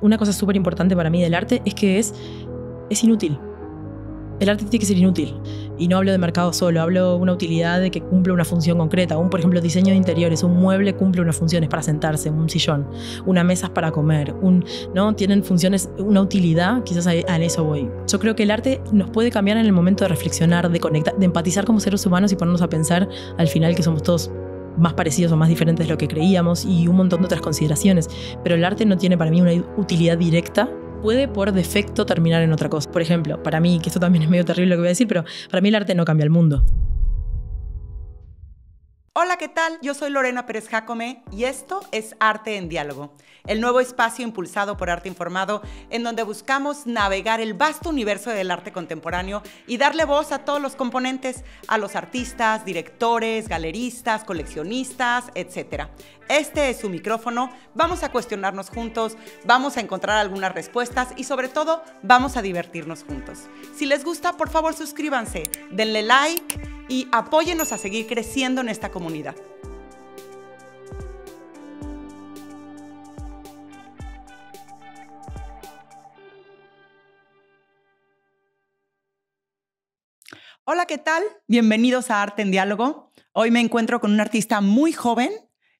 una cosa súper importante para mí del arte es que es, es inútil. El arte tiene que ser inútil. Y no hablo de mercado solo, hablo de una utilidad de que cumple una función concreta. Un, por ejemplo, diseño de interiores, un mueble cumple una funciones para sentarse, un sillón, una mesa para comer, un, ¿no? Tienen funciones, una utilidad, quizás a, eso voy. Yo creo que el arte nos puede cambiar en el momento de reflexionar, de conectar, de empatizar como seres humanos y ponernos a pensar al final que somos todos más parecidos o más diferentes de lo que creíamos y un montón de otras consideraciones. Pero el arte no tiene para mí una utilidad directa puede por defecto terminar en otra cosa. Por ejemplo, para mí, que esto también es medio terrible lo que voy a decir, pero para mí el arte no cambia el mundo. Hola, ¿qué tal? Yo soy Lorena Pérez Jacome y esto es Arte en Diálogo, el nuevo espacio impulsado por Arte Informado en donde buscamos navegar el vasto universo del arte contemporáneo y darle voz a todos los componentes, a los artistas, directores, galeristas, coleccionistas, etc. Este es su micrófono, vamos a cuestionarnos juntos, vamos a encontrar algunas respuestas y sobre todo vamos a divertirnos juntos. Si les gusta, por favor suscríbanse, denle like y apóyenos a seguir creciendo en esta comunidad. Hola, ¿qué tal? Bienvenidos a Arte en Diálogo. Hoy me encuentro con un artista muy joven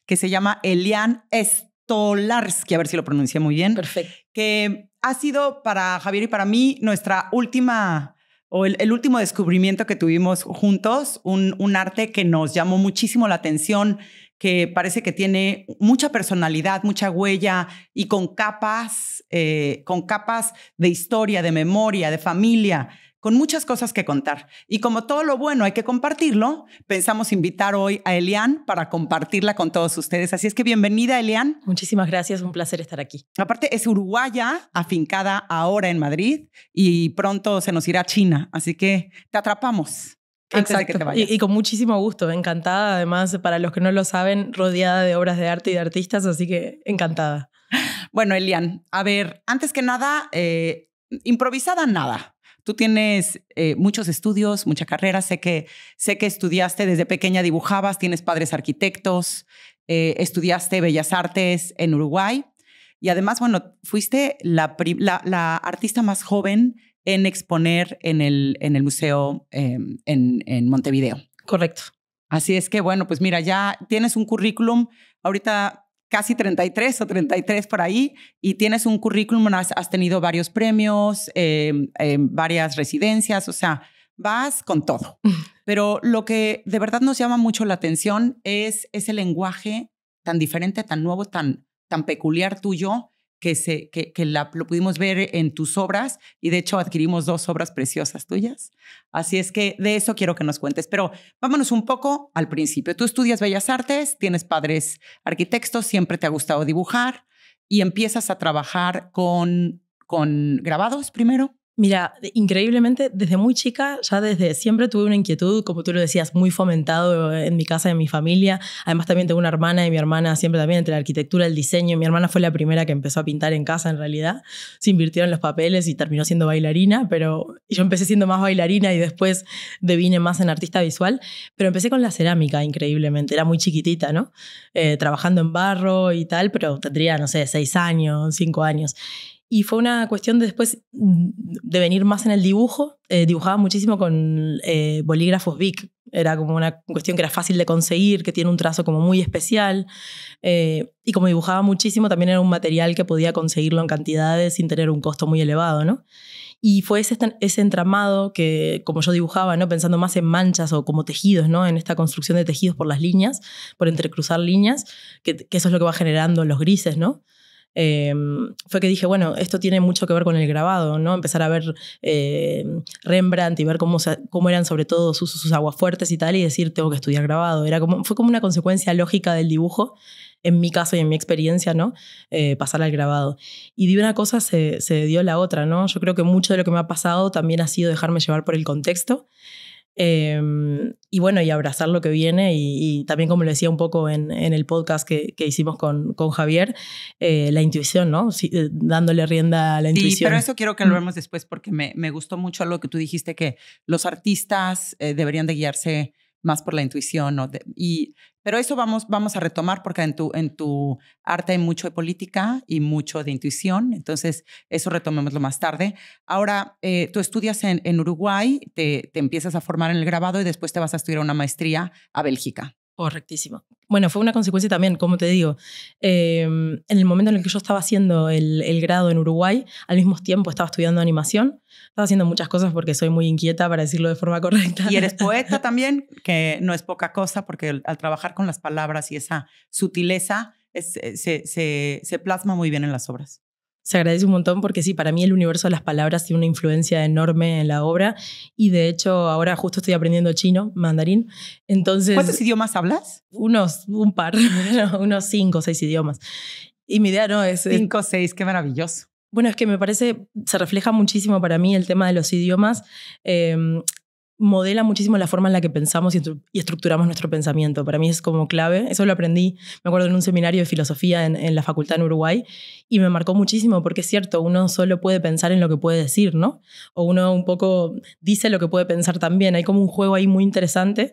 que se llama Elian Stolarski. a ver si lo pronuncié muy bien. Perfecto. Que ha sido para Javier y para mí nuestra última o el, último descubrimiento que tuvimos juntos, un, arte que nos llamó muchísimo la atención, que parece que tiene mucha personalidad, mucha huella y con capas, eh, con capas de historia, de memoria, de familia con muchas cosas que contar. Y como todo lo bueno hay que compartirlo, pensamos invitar hoy a Elian para compartirla con todos ustedes. Así es que bienvenida, Elian. Muchísimas gracias, un placer estar aquí. Aparte, es uruguaya, afincada ahora en Madrid y pronto se nos irá a China. Así que te atrapamos. Y, con muchísimo gusto, encantada. Además, para los que no lo saben, rodeada de obras de arte y de artistas, así que encantada. Bueno, Elian, a ver, antes que nada, eh, improvisada nada. Tú tienes eh, muchos estudios, mucha carrera. Sé que, sé que estudiaste desde pequeña, dibujabas, tienes padres arquitectos, eh, estudiaste Bellas Artes en Uruguay. Y además, bueno, fuiste la, la, artista más joven en exponer en el, en el museo em, en, en Montevideo. Correcto. Así es que, bueno, pues mira, ya tienes un currículum. Ahorita casi 33 o 33 por ahí y tienes un currículum, has, tenido varios premios, em, em, varias residencias, o sea, vas con todo. Pero lo que de verdad nos llama mucho la atención es ese lenguaje tan diferente, tan nuevo, tan, tan peculiar tuyo que, se, que, la, lo pudimos ver en tus obras y de hecho adquirimos dos obras preciosas tuyas. Así es que de eso quiero que nos cuentes, pero vámonos un poco al principio. Tú estudias Bellas Artes, tienes padres arquitectos, siempre te ha gustado dibujar y empiezas a trabajar con, con grabados primero. Mira, increíblemente, desde muy chica, ya desde siempre tuve una inquietud, como tú lo decías, muy fomentado en mi casa, en mi familia. Además, también tengo una hermana y mi hermana siempre también entre la arquitectura, el diseño. Mi hermana fue la primera que empezó a pintar en casa, en realidad. Se invirtieron los papeles y terminó siendo bailarina, pero yo empecé siendo más bailarina y después devine más en artista visual. Pero empecé con la cerámica, increíblemente. Era muy chiquitita, ¿no? Eh, trabajando en barro y tal, pero tendría, no sé, seis años, cinco años. Y fue una cuestión después mm, de venir más en el dibujo. Eh, dibujaba muchísimo con eh, bolígrafos Bic. Era como una cuestión que era fácil de conseguir, que tiene un trazo como muy especial. Eh, y como dibujaba muchísimo, también era un material que podía conseguirlo en cantidades sin tener un costo muy elevado, ¿no? Y fue ese, entramado que, como yo dibujaba, ¿no? pensando más en manchas o como tejidos, ¿no? en esta construcción de tejidos por las líneas, por entrecruzar líneas, que, que eso es lo que va generando los grises, ¿no? Em, fue que dije, bueno, esto tiene mucho que ver con el grabado, ¿no? Empezar a ver eh, Rembrandt y ver cómo, cómo eran sobre todo sus, sus fuertes y tal, y decir, tengo que estudiar grabado. Era como, fue como una consecuencia lógica del dibujo, en mi caso y en mi experiencia, ¿no? Eh, pasar al grabado. Y de una cosa se, se dio la otra, ¿no? Yo creo que mucho de lo que me ha pasado también ha sido dejarme llevar por el contexto. Em, y bueno, y abrazar lo que viene y, también como le decía un poco en, en el podcast que, hicimos con, con Javier, eh, la intuición, ¿no? Eh, dándole rienda a la sí, pero eso quiero que lo mm. vemos después porque me, gustó mucho lo que tú dijiste, que los artistas eh, deberían de guiarse más por la intuición. y, pero eso vamos, vamos a retomar porque en tu, en tu arte hay mucho de política y mucho de intuición, entonces eso retomémoslo más tarde. Ahora, eh, tú estudias en, en Uruguay, te, te, empiezas a formar en el grabado y después te vas a estudiar una maestría a Bélgica. Correctísimo. Bueno, fue una consecuencia también, como te digo, em, en el momento en el que yo estaba haciendo el, grado en Uruguay, al mismo tiempo estaba estudiando animación, estaba haciendo muchas cosas porque soy muy inquieta, para decirlo de forma correcta. Y eres poeta también, que no es poca cosa, porque al trabajar con las palabras y esa sutileza eh, se plasma muy bien en las obras se agradece un montón porque sí, para mí el universo de las palabras tiene una influencia enorme en la obra y de hecho ahora justo estoy aprendiendo chino, mandarín. Entonces, ¿Cuántos idiomas hablas? Unos, un par, unos cinco o seis idiomas. Y mi idea no es... Cinco o seis, qué maravilloso. Bueno, es que me parece, se refleja muchísimo para mí el tema de los idiomas. Em, modela muchísimo la forma en la que pensamos y, estructuramos nuestro pensamiento. Para mí es como clave. Eso lo aprendí, me acuerdo, en un seminario de filosofía en, la facultad en Uruguay y me marcó muchísimo porque es cierto, uno solo puede pensar en lo que puede decir, ¿no? O uno un poco dice lo que puede pensar también. Hay como un juego ahí muy interesante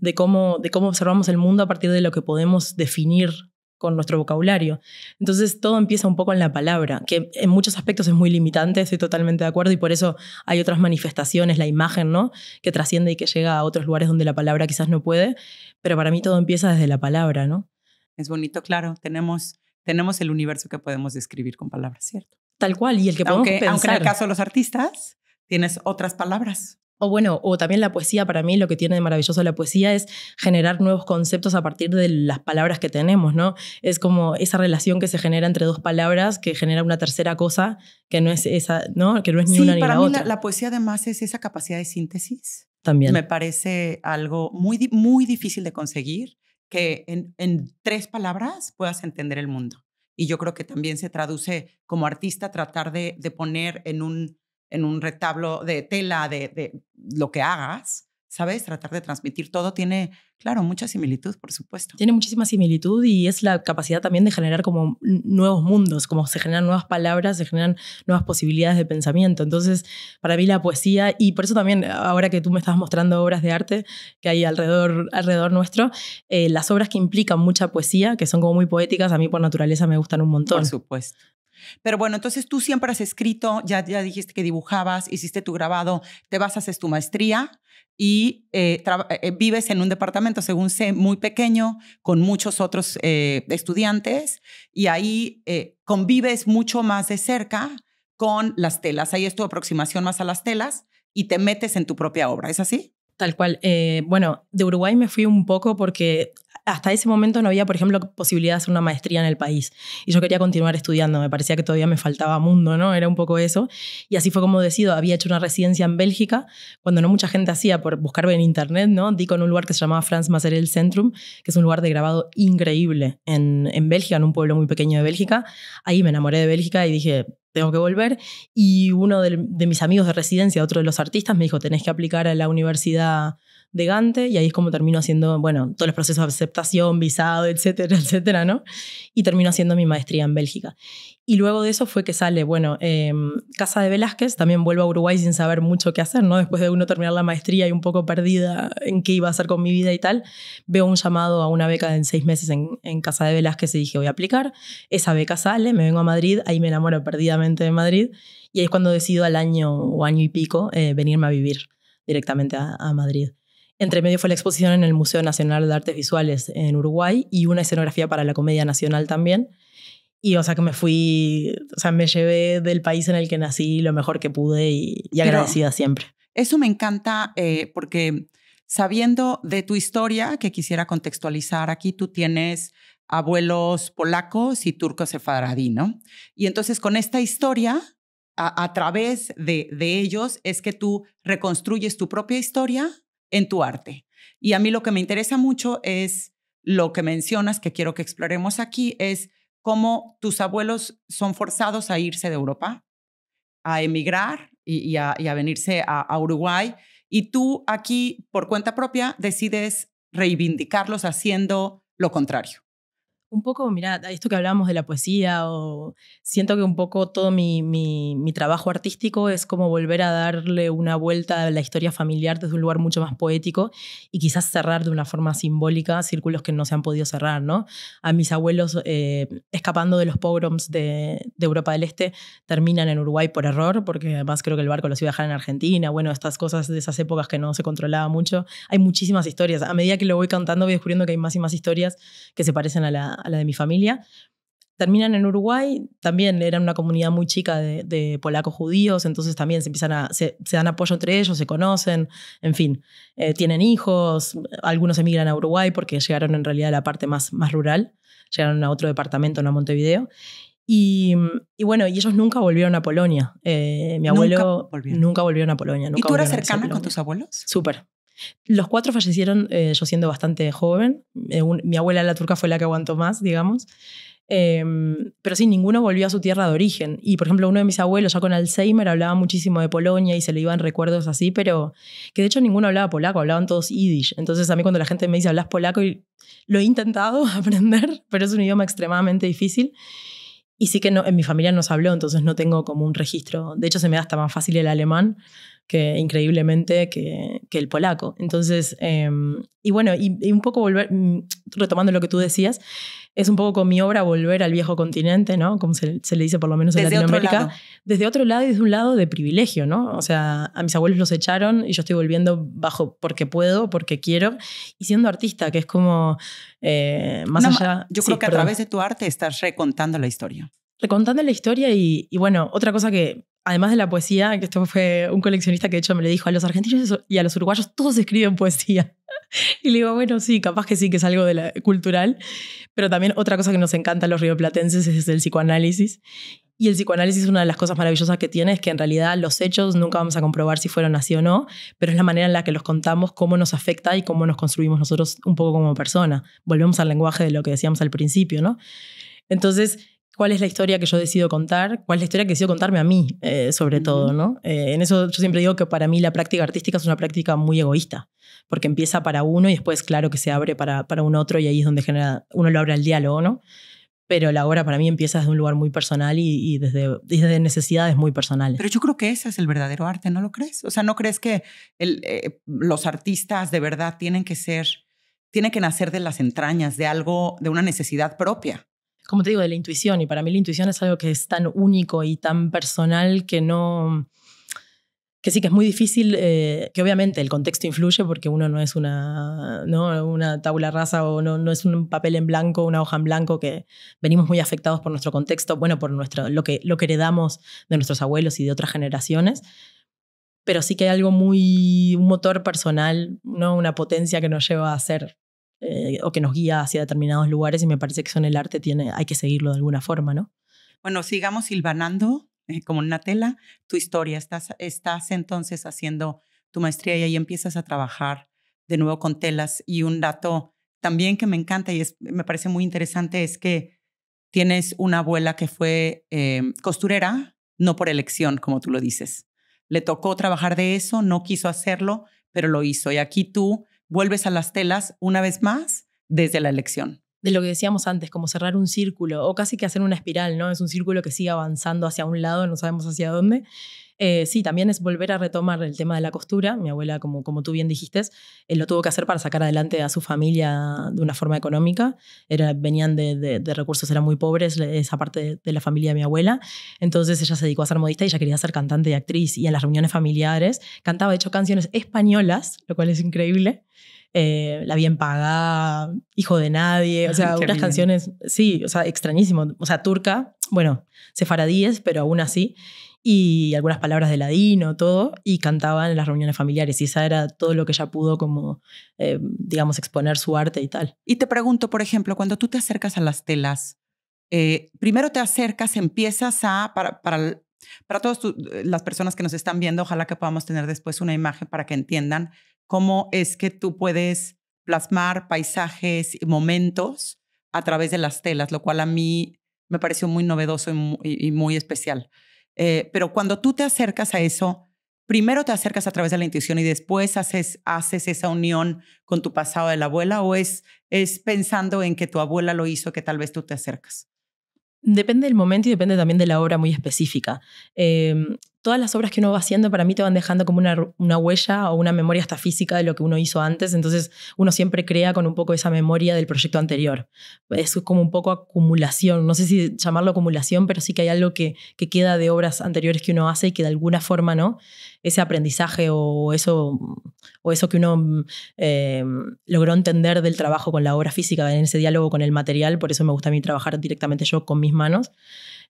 de cómo, de cómo observamos el mundo a partir de lo que podemos definir con nuestro vocabulario. Entonces todo empieza un poco en la palabra, que en muchos aspectos es muy limitante, estoy totalmente de acuerdo, y por eso hay otras manifestaciones, la imagen, ¿no? Que trasciende y que llega a otros lugares donde la palabra quizás no puede, pero para mí todo empieza desde la palabra, ¿no? Es bonito, claro, tenemos, tenemos el universo que podemos describir con palabras, ¿cierto? Tal cual, y el que podemos pensar. Aunque en el caso de los artistas tienes otras palabras. O bueno, o también la poesía, para mí lo que tiene de maravilloso la poesía es generar nuevos conceptos a partir de las palabras que tenemos, ¿no? Es como esa relación que se genera entre dos palabras que genera una tercera cosa que no es esa, ¿no? Que no es ni una ni la otra. Para mí la, poesía además es esa capacidad de síntesis. También. Me parece algo muy, muy difícil de conseguir, que en, tres palabras puedas entender el mundo. Y yo creo que también se traduce como artista tratar de, de poner en un en un retablo de tela, de, lo que hagas, ¿sabes? Tratar de transmitir todo tiene, claro, mucha similitud, por supuesto. Tiene muchísima similitud y es la capacidad también de generar como nuevos mundos, como se generan nuevas palabras, se generan nuevas posibilidades de pensamiento. Entonces, para mí la poesía, y por eso también ahora que tú me estás mostrando obras de arte que hay alrededor, alrededor nuestro, eh, las obras que implican mucha poesía, que son como muy poéticas, a mí por naturaleza me gustan un montón. Por supuesto. Pero bueno, entonces tú siempre has escrito, ya, ya dijiste que dibujabas, hiciste tu grabado, te vas, haces tu maestría y eh, eh, eh, vives en un departamento, según sé, muy pequeño, con muchos otros estudiantes y ahí convives mucho más de cerca con las telas. Ahí es tu aproximación más a las telas y te metes en tu propia obra, ¿es así? Tal cual. bueno, de Uruguay me fui un poco porque hasta ese momento no había, por ejemplo, posibilidad de hacer una maestría en el país. Y yo quería continuar estudiando, me parecía que todavía me faltaba mundo, ¿no? Era un poco eso. Y así fue como decido, había hecho una residencia en Bélgica, cuando no mucha gente hacía, por buscarme en internet, ¿no? Di con un lugar que se llamaba Franz Maserel Centrum, que es un lugar de grabado increíble en, Bélgica, en un pueblo muy pequeño de Bélgica. Ahí me enamoré de Bélgica y dije, tengo que volver. Y uno de, de, mis amigos de residencia, otro de los artistas, me dijo, tenés que aplicar a la universidad de Gante y ahí es como termino haciendo, bueno, todos los procesos de aceptación, visado, etcétera, etcétera, ¿no? Y termino haciendo mi maestría en Bélgica. Y luego de eso fue que sale, bueno, em, Casa de Velázquez, también vuelvo a Uruguay sin saber mucho qué hacer, ¿no? Después de uno terminar la maestría y un poco perdida en qué iba a hacer con mi vida y tal, veo un llamado a una beca en seis meses en, Casa de Velázquez y dije, voy a aplicar. Esa beca sale, me vengo a Madrid, ahí me enamoro perdidamente de Madrid y ahí es cuando decido al año o año y pico eh, venirme a vivir directamente a Madrid. Entre medio fue la exposición en el Museo Nacional de Artes Visuales en Uruguay y una escenografía para la Comedia Nacional también. Y o sea que me fui, o sea, me llevé del país en el que nací lo mejor que pude y, agradecida siempre. Eso me encanta eh, porque sabiendo de tu historia, que quisiera contextualizar aquí, tú tienes abuelos polacos y turcos sefaradí, ¿no? Y entonces con esta historia, a, través de, de ellos, es que tú reconstruyes tu propia historia en tu arte. Y a mí lo que me interesa mucho es lo que mencionas, que quiero que exploremos aquí, es cómo tus abuelos son forzados a irse de Europa, a emigrar y, a, venirse a Uruguay. Y tú aquí, por cuenta propia, decides reivindicarlos haciendo lo contrario un poco, mira, esto que hablábamos de la poesía, o siento que un poco todo mi, mi, trabajo artístico es como volver a darle una vuelta a la historia familiar desde un lugar mucho más poético y quizás cerrar de una forma simbólica círculos que no se han podido cerrar, ¿no? A mis abuelos eh, escapando de los pogroms de, de, Europa del Este terminan en Uruguay por error, porque además creo que el barco los iba a dejar en Argentina, bueno, estas cosas de esas épocas que no se controlaba mucho. Hay muchísimas historias. A medida que lo voy contando voy descubriendo que hay más y más historias que se parecen a la a la de mi familia, terminan en Uruguay, también eran una comunidad muy chica de, polacos judíos, entonces también se empiezan a, se, dan apoyo entre ellos, se conocen, en fin, eh, tienen hijos, algunos emigran a Uruguay porque llegaron en realidad a la parte más, más rural, llegaron a otro departamento, no a Montevideo. Y, bueno, y ellos nunca volvieron a Polonia. Eh, mi abuelo nunca volvieron. a Polonia. Nunca ¿Y tú eras cercana con tus abuelos? Súper, los cuatro fallecieron eh, yo siendo bastante joven. Eh, mi abuela la turca fue la que aguantó más, digamos. Em, pero sí, ninguno volvió a su tierra de origen. Y por ejemplo, uno de mis abuelos ya con Alzheimer hablaba muchísimo de Polonia y se le iban recuerdos así, pero que de hecho ninguno hablaba polaco, hablaban todos yiddish. Entonces a mí cuando la gente me dice, hablas polaco, lo he intentado aprender, pero es un idioma extremadamente difícil. Y sí que en mi familia no se habló, entonces no tengo como un registro. De hecho, se me da hasta más fácil el alemán que increíblemente que, que el polaco. Entonces, em, y bueno, y, un poco volver, mm, retomando lo que tú decías, es un poco con mi obra volver al viejo continente, ¿no? Como se, le dice por lo menos en desde Latinoamérica. Otro desde otro lado y desde un lado de privilegio, ¿no? O sea, a mis abuelos los echaron y yo estoy volviendo bajo porque puedo, porque quiero, y siendo artista, que es como eh, más allá... Yo creo que a través de tu arte estás recontando la historia. Recontando la historia y, y bueno, otra cosa que además de la poesía, que esto fue un coleccionista que de hecho me le dijo, a los argentinos y a los uruguayos todos escriben poesía. Y le digo, bueno, sí, capaz que sí, que es algo de la, cultural, pero también otra cosa que nos encanta a los rioplatenses es el psicoanálisis. Y el psicoanálisis, es una de las cosas maravillosas que tiene es que en realidad los hechos nunca vamos a comprobar si fueron así o no, pero es la manera en la que los contamos, cómo nos afecta y cómo nos construimos nosotros un poco como persona. Volvemos al lenguaje de lo que decíamos al principio, ¿no? Entonces, cuál es la historia que yo decido contar, cuál es la historia que decido contarme a mí, eh, sobre todo, ¿no? Eh, en eso yo siempre digo que para mí la práctica artística es una práctica muy egoísta, porque empieza para uno y después, claro, que se abre para, para un otro y ahí es donde genera, uno lo abre al diálogo, ¿no? Pero la obra para mí empieza desde un lugar muy personal y, desde, desde necesidades muy personales. Pero yo creo que ese es el verdadero arte, ¿no lo crees? O sea, ¿no crees que el, eh, los artistas de verdad tienen que ser, tienen que nacer de las entrañas, de algo, de una necesidad propia? como te digo, de la intuición. Y para mí la intuición es algo que es tan único y tan personal que no que sí que es muy difícil, eh, que obviamente el contexto influye porque uno no es una, ¿no? una tabula rasa o no, no, es un papel en blanco, una hoja en blanco, que venimos muy afectados por nuestro contexto, bueno, por nuestro, lo, que, lo que heredamos de nuestros abuelos y de otras generaciones, pero sí que hay algo muy, un motor personal, ¿no? una potencia que nos lleva a ser eh, o que nos guía hacia determinados lugares y me parece que son el arte tiene, hay que seguirlo de alguna forma, ¿no? Bueno, sigamos silvanando eh, como una tela tu historia. Estás, estás entonces haciendo tu maestría y ahí empiezas a trabajar de nuevo con telas y un dato también que me encanta y me parece muy interesante es que tienes una abuela que fue eh, costurera, no por elección, como tú lo dices. Le tocó trabajar de eso, no quiso hacerlo, pero lo hizo. Y aquí tú vuelves a las telas una vez más desde la elección. De lo que decíamos antes, como cerrar un círculo o casi que hacer una espiral, ¿no? Es un círculo que sigue avanzando hacia un lado, no sabemos hacia dónde. Eh, sí, también es volver a retomar el tema de la costura. Mi abuela, como, como tú bien dijiste, eh, lo tuvo que hacer para sacar adelante a su familia de una forma económica. Era, venían de, recursos, eran muy pobres, esa parte de, la familia de mi abuela. Entonces ella se dedicó a ser modista y ella quería ser cantante y actriz. Y en las reuniones familiares cantaba, de hecho, canciones españolas, lo cual es increíble. Eh, la bien pagada, hijo de nadie, o sea, canciones, sí, o sea, extrañísimo, o sea, turca, bueno, sefaradíes, pero aún así y algunas palabras de ladino, todo, y cantaba en las reuniones familiares. Y esa era todo lo que ella pudo como, eh, digamos, exponer su arte y tal. Y te pregunto, por ejemplo, cuando tú te acercas a las telas, eh, primero te acercas, empiezas a, para, para, para todas eh, las personas que nos están viendo, ojalá que podamos tener después una imagen para que entiendan cómo es que tú puedes plasmar paisajes y momentos a través de las telas, lo cual a mí me pareció muy novedoso y muy, y muy especial. Eh, pero cuando tú te acercas a eso, primero te acercas a través de la intuición y después haces, haces esa unión con tu pasado de la abuela o es, es pensando en que tu abuela lo hizo que tal vez tú te acercas? Depende del momento y depende también de la obra muy específica. Em, todas las obras que uno va haciendo para mí te van dejando como una, huella o una memoria hasta física de lo que uno hizo antes, entonces uno siempre crea con un poco esa memoria del proyecto anterior. Es como un poco acumulación, no sé si llamarlo acumulación, pero sí que hay algo que, queda de obras anteriores que uno hace y que de alguna forma, ¿no? Ese aprendizaje o eso, o eso que uno eh, logró entender del trabajo con la obra física, en ese diálogo con el material, por eso me gusta a mí trabajar directamente yo con mis manos.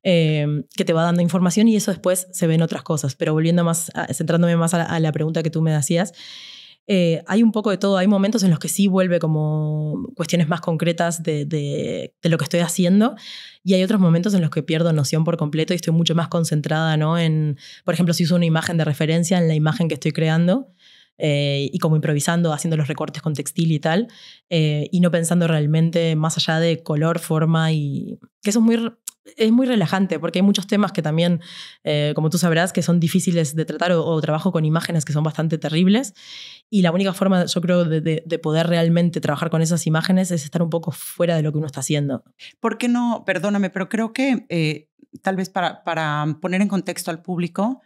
Em, que te va dando información y eso después se ve en otras cosas. Pero volviendo más, centrándome más a la, pregunta que tú me hacías, eh, hay un poco de todo. Hay momentos en los que sí vuelve como cuestiones más concretas de, lo que estoy haciendo y hay otros momentos en los que pierdo noción por completo y estoy mucho más concentrada, ¿no? En, por ejemplo, si uso una imagen de referencia en la imagen que estoy creando. Eh, y como improvisando, haciendo los recortes con textil y tal, eh, y no pensando realmente más allá de color, forma y que eso es muy es muy relajante porque hay muchos temas que también, eh, como tú sabrás, que son difíciles de tratar o, trabajo con imágenes que son bastante terribles. Y la única forma, yo creo, de, poder realmente trabajar con esas imágenes es estar un poco fuera de lo que uno está haciendo. ¿Por qué no? Perdóname, pero creo que eh, tal vez para, para poner en contexto al público,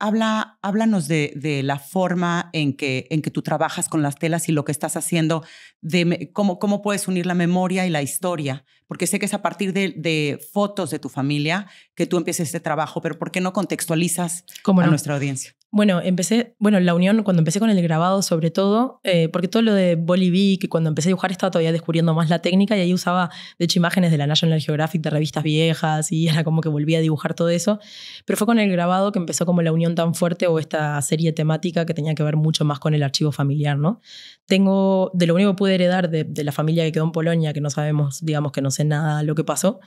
háblanos de, la forma en que, en que tú trabajas con las telas y lo que estás haciendo, de cómo, puedes unir la memoria y la historia, porque sé que es a partir de, fotos de tu familia que tú empieces este trabajo, pero ¿por qué no contextualizas a nuestra audiencia? Bueno, empecé, bueno, la unión, cuando empecé con el grabado sobre todo, eh, porque todo lo de Boliví, que cuando empecé a dibujar estaba todavía descubriendo más la técnica y ahí usaba, de hecho, imágenes de la National Geographic, de revistas viejas, y era como que volvía a dibujar todo eso. Pero fue con el grabado que empezó como la unión tan fuerte o esta serie temática que tenía que ver mucho más con el archivo familiar, ¿no? Tengo, de lo único que pude heredar de, de la familia que quedó en Polonia, que no sabemos, digamos que no sé nada lo que pasó,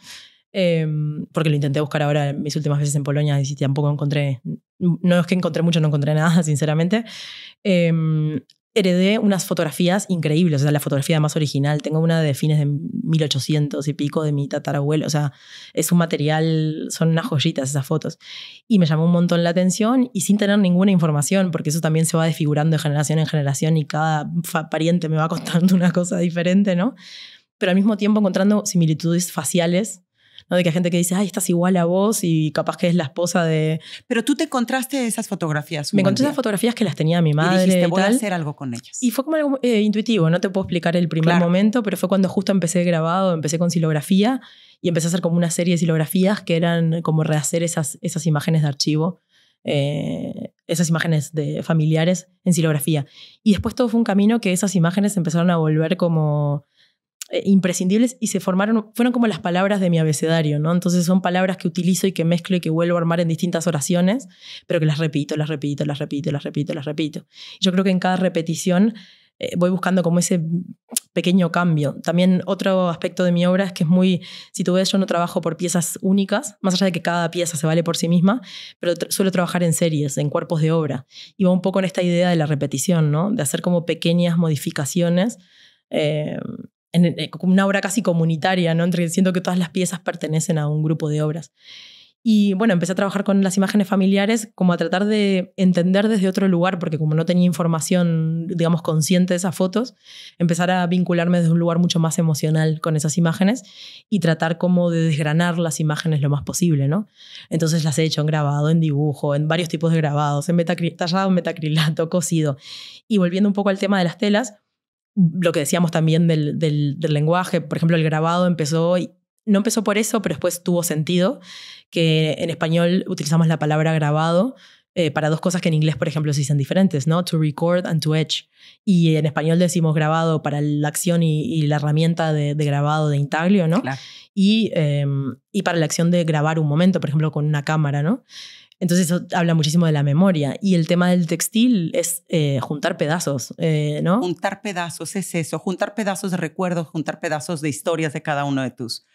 Em, porque lo intenté buscar ahora mis últimas veces en Polonia y tampoco encontré, no es que encontré mucho, no encontré nada, sinceramente. Em, heredé unas fotografías increíbles, o sea, la fotografía más original. Tengo una de fines de 1800 y pico de mi tatarabuelo, o sea, es un material, son unas joyitas esas fotos. Y me llamó un montón la atención y sin tener ninguna información, porque eso también se va desfigurando de generación en generación y cada pariente me va contando una cosa diferente, ¿no? Pero al mismo tiempo encontrando similitudes faciales ¿no? De que hay gente que dice, ay, estás igual a vos y capaz que es la esposa de... Pero tú te encontraste esas fotografías. Me encontré esas fotografías que las tenía mi madre. Y dijiste, y voy a hacer algo con ellas. Y fue como algo eh, intuitivo, no te puedo explicar el primer momento, pero fue cuando justo empecé grabado, empecé con silografía y empecé a hacer como una serie de silografías que eran como rehacer esas, esas imágenes de archivo. Eh, esas imágenes de familiares en silografía. Y después todo fue un camino que esas imágenes empezaron a volver como eh, imprescindibles y se formaron, fueron como las palabras de mi abecedario, ¿no? Entonces son palabras que utilizo y que mezclo y que vuelvo a armar en distintas oraciones, pero que las repito, las repito, las repito, las repito, las repito. Yo creo que en cada repetición eh, voy buscando como ese pequeño cambio. También otro aspecto de mi obra es que es muy, si tú ves, yo no trabajo por piezas únicas, más allá de que cada pieza se vale por sí misma, pero suelo trabajar en series, en cuerpos de obra. Y va un poco en esta idea de la repetición, ¿no? De hacer como pequeñas modificaciones eh, en, eh, una obra casi comunitaria, ¿no? Entre siento que todas las piezas pertenecen a un grupo de obras. Y bueno, empecé a trabajar con las imágenes familiares como a tratar de entender desde otro lugar, porque como no tenía información, digamos, consciente de esas fotos, empezar a vincularme desde un lugar mucho más emocional con esas imágenes y tratar como de desgranar las imágenes lo más posible, ¿no? Entonces las he hecho en grabado, en dibujo, en varios tipos de grabados, en tallado, en metacrilato, cosido. Y volviendo un poco al tema de las telas, lo que decíamos también del, del, lenguaje, por ejemplo, el grabado empezó, no empezó por eso, pero después tuvo sentido, que en español utilizamos la palabra grabado eh, para dos cosas que en inglés, por ejemplo, se dicen diferentes, ¿no? To record and to etch. Y en español decimos grabado para la acción y, la herramienta de, grabado de intaglio, ¿no? Y, em, y para la acción de grabar un momento, por ejemplo, con una cámara, ¿no? Entonces eso habla muchísimo de la memoria. Y el tema del textil es eh, juntar pedazos, eh, ¿no? Juntar pedazos, es eso, juntar pedazos de recuerdos, juntar pedazos de historias de cada uno de tus...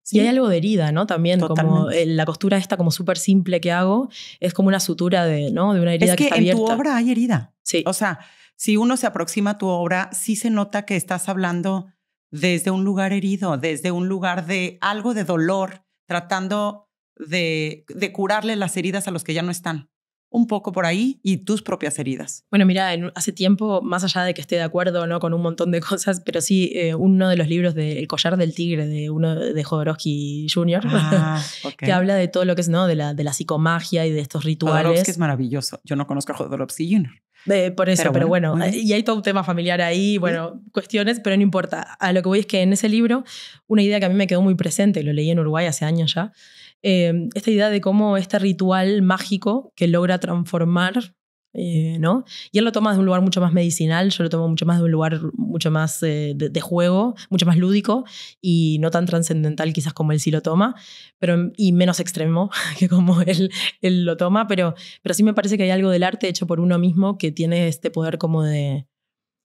Sí. Y hay algo de herida, ¿no? También, como la costura esta como súper simple que hago, es como una sutura de, ¿no? de una herida es que, en tu obra hay herida. Sí. O sea, si uno se aproxima a tu obra, sí se nota que estás hablando desde un lugar herido, desde un lugar de algo de dolor, tratando de, de curarle las heridas a los que ya no están un poco por ahí y tus propias heridas. Bueno, mira, hace tiempo, más allá de que esté de acuerdo ¿no? con un montón de cosas, pero sí, eh, uno de los libros de El collar del tigre, de uno de Jodorowsky Jr., ah, que habla de todo lo que es ¿no? de, la, de la psicomagia y de estos rituales. Jodorowsky es maravilloso. Yo no conozco a Jodorowsky Jr. Eh, por eso, pero, bueno, eh, y hay todo un tema familiar ahí, bueno, cuestiones, pero no importa. A lo que voy es que en ese libro, una idea que a mí me quedó muy presente, lo leí en Uruguay hace años ya, Em, esta idea de cómo este ritual mágico que logra transformar, eh, ¿no? Y él lo toma de un lugar mucho más medicinal, yo lo tomo mucho más de un lugar mucho más eh, de, juego, mucho más lúdico y no tan trascendental quizás como él sí lo toma, pero, y menos extremo que como él, él lo toma, pero, pero sí me parece que hay algo del arte hecho por uno mismo que tiene este poder como de,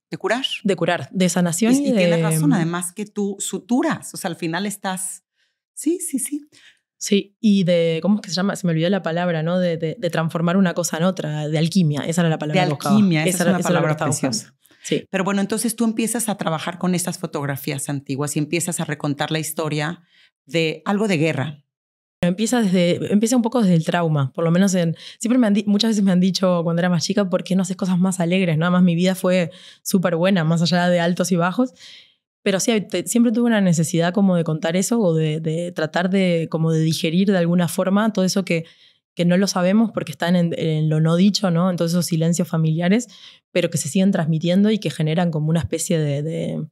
de curar. De curar, de sanación. Y, y, de... tienes razón, em, además que tú suturas, o sea, al final estás... Sí, sí, sí. Sí, y de, ¿cómo es que se llama? Se me olvidó la palabra, ¿no? De, transformar una cosa en otra, de alquimia, esa era la palabra. De alquimia, esa, era, la palabra preciosa. Sí. Pero bueno, entonces tú empiezas a trabajar con estas fotografías antiguas y empiezas a recontar la historia de algo de guerra, Empieza, desde, empieza un poco desde el trauma, por lo menos en... Siempre me muchas veces me han dicho cuando era más chica, ¿por qué no haces cosas más alegres? ¿no? más mi vida fue súper buena, más allá de altos y bajos. Pero sí, siempre tuve una necesidad como de contar eso o de, tratar de como de digerir de alguna forma todo eso que, que no lo sabemos porque están en, lo no dicho, ¿no? En todos esos silencios familiares, pero que se siguen transmitiendo y que generan como una especie de, de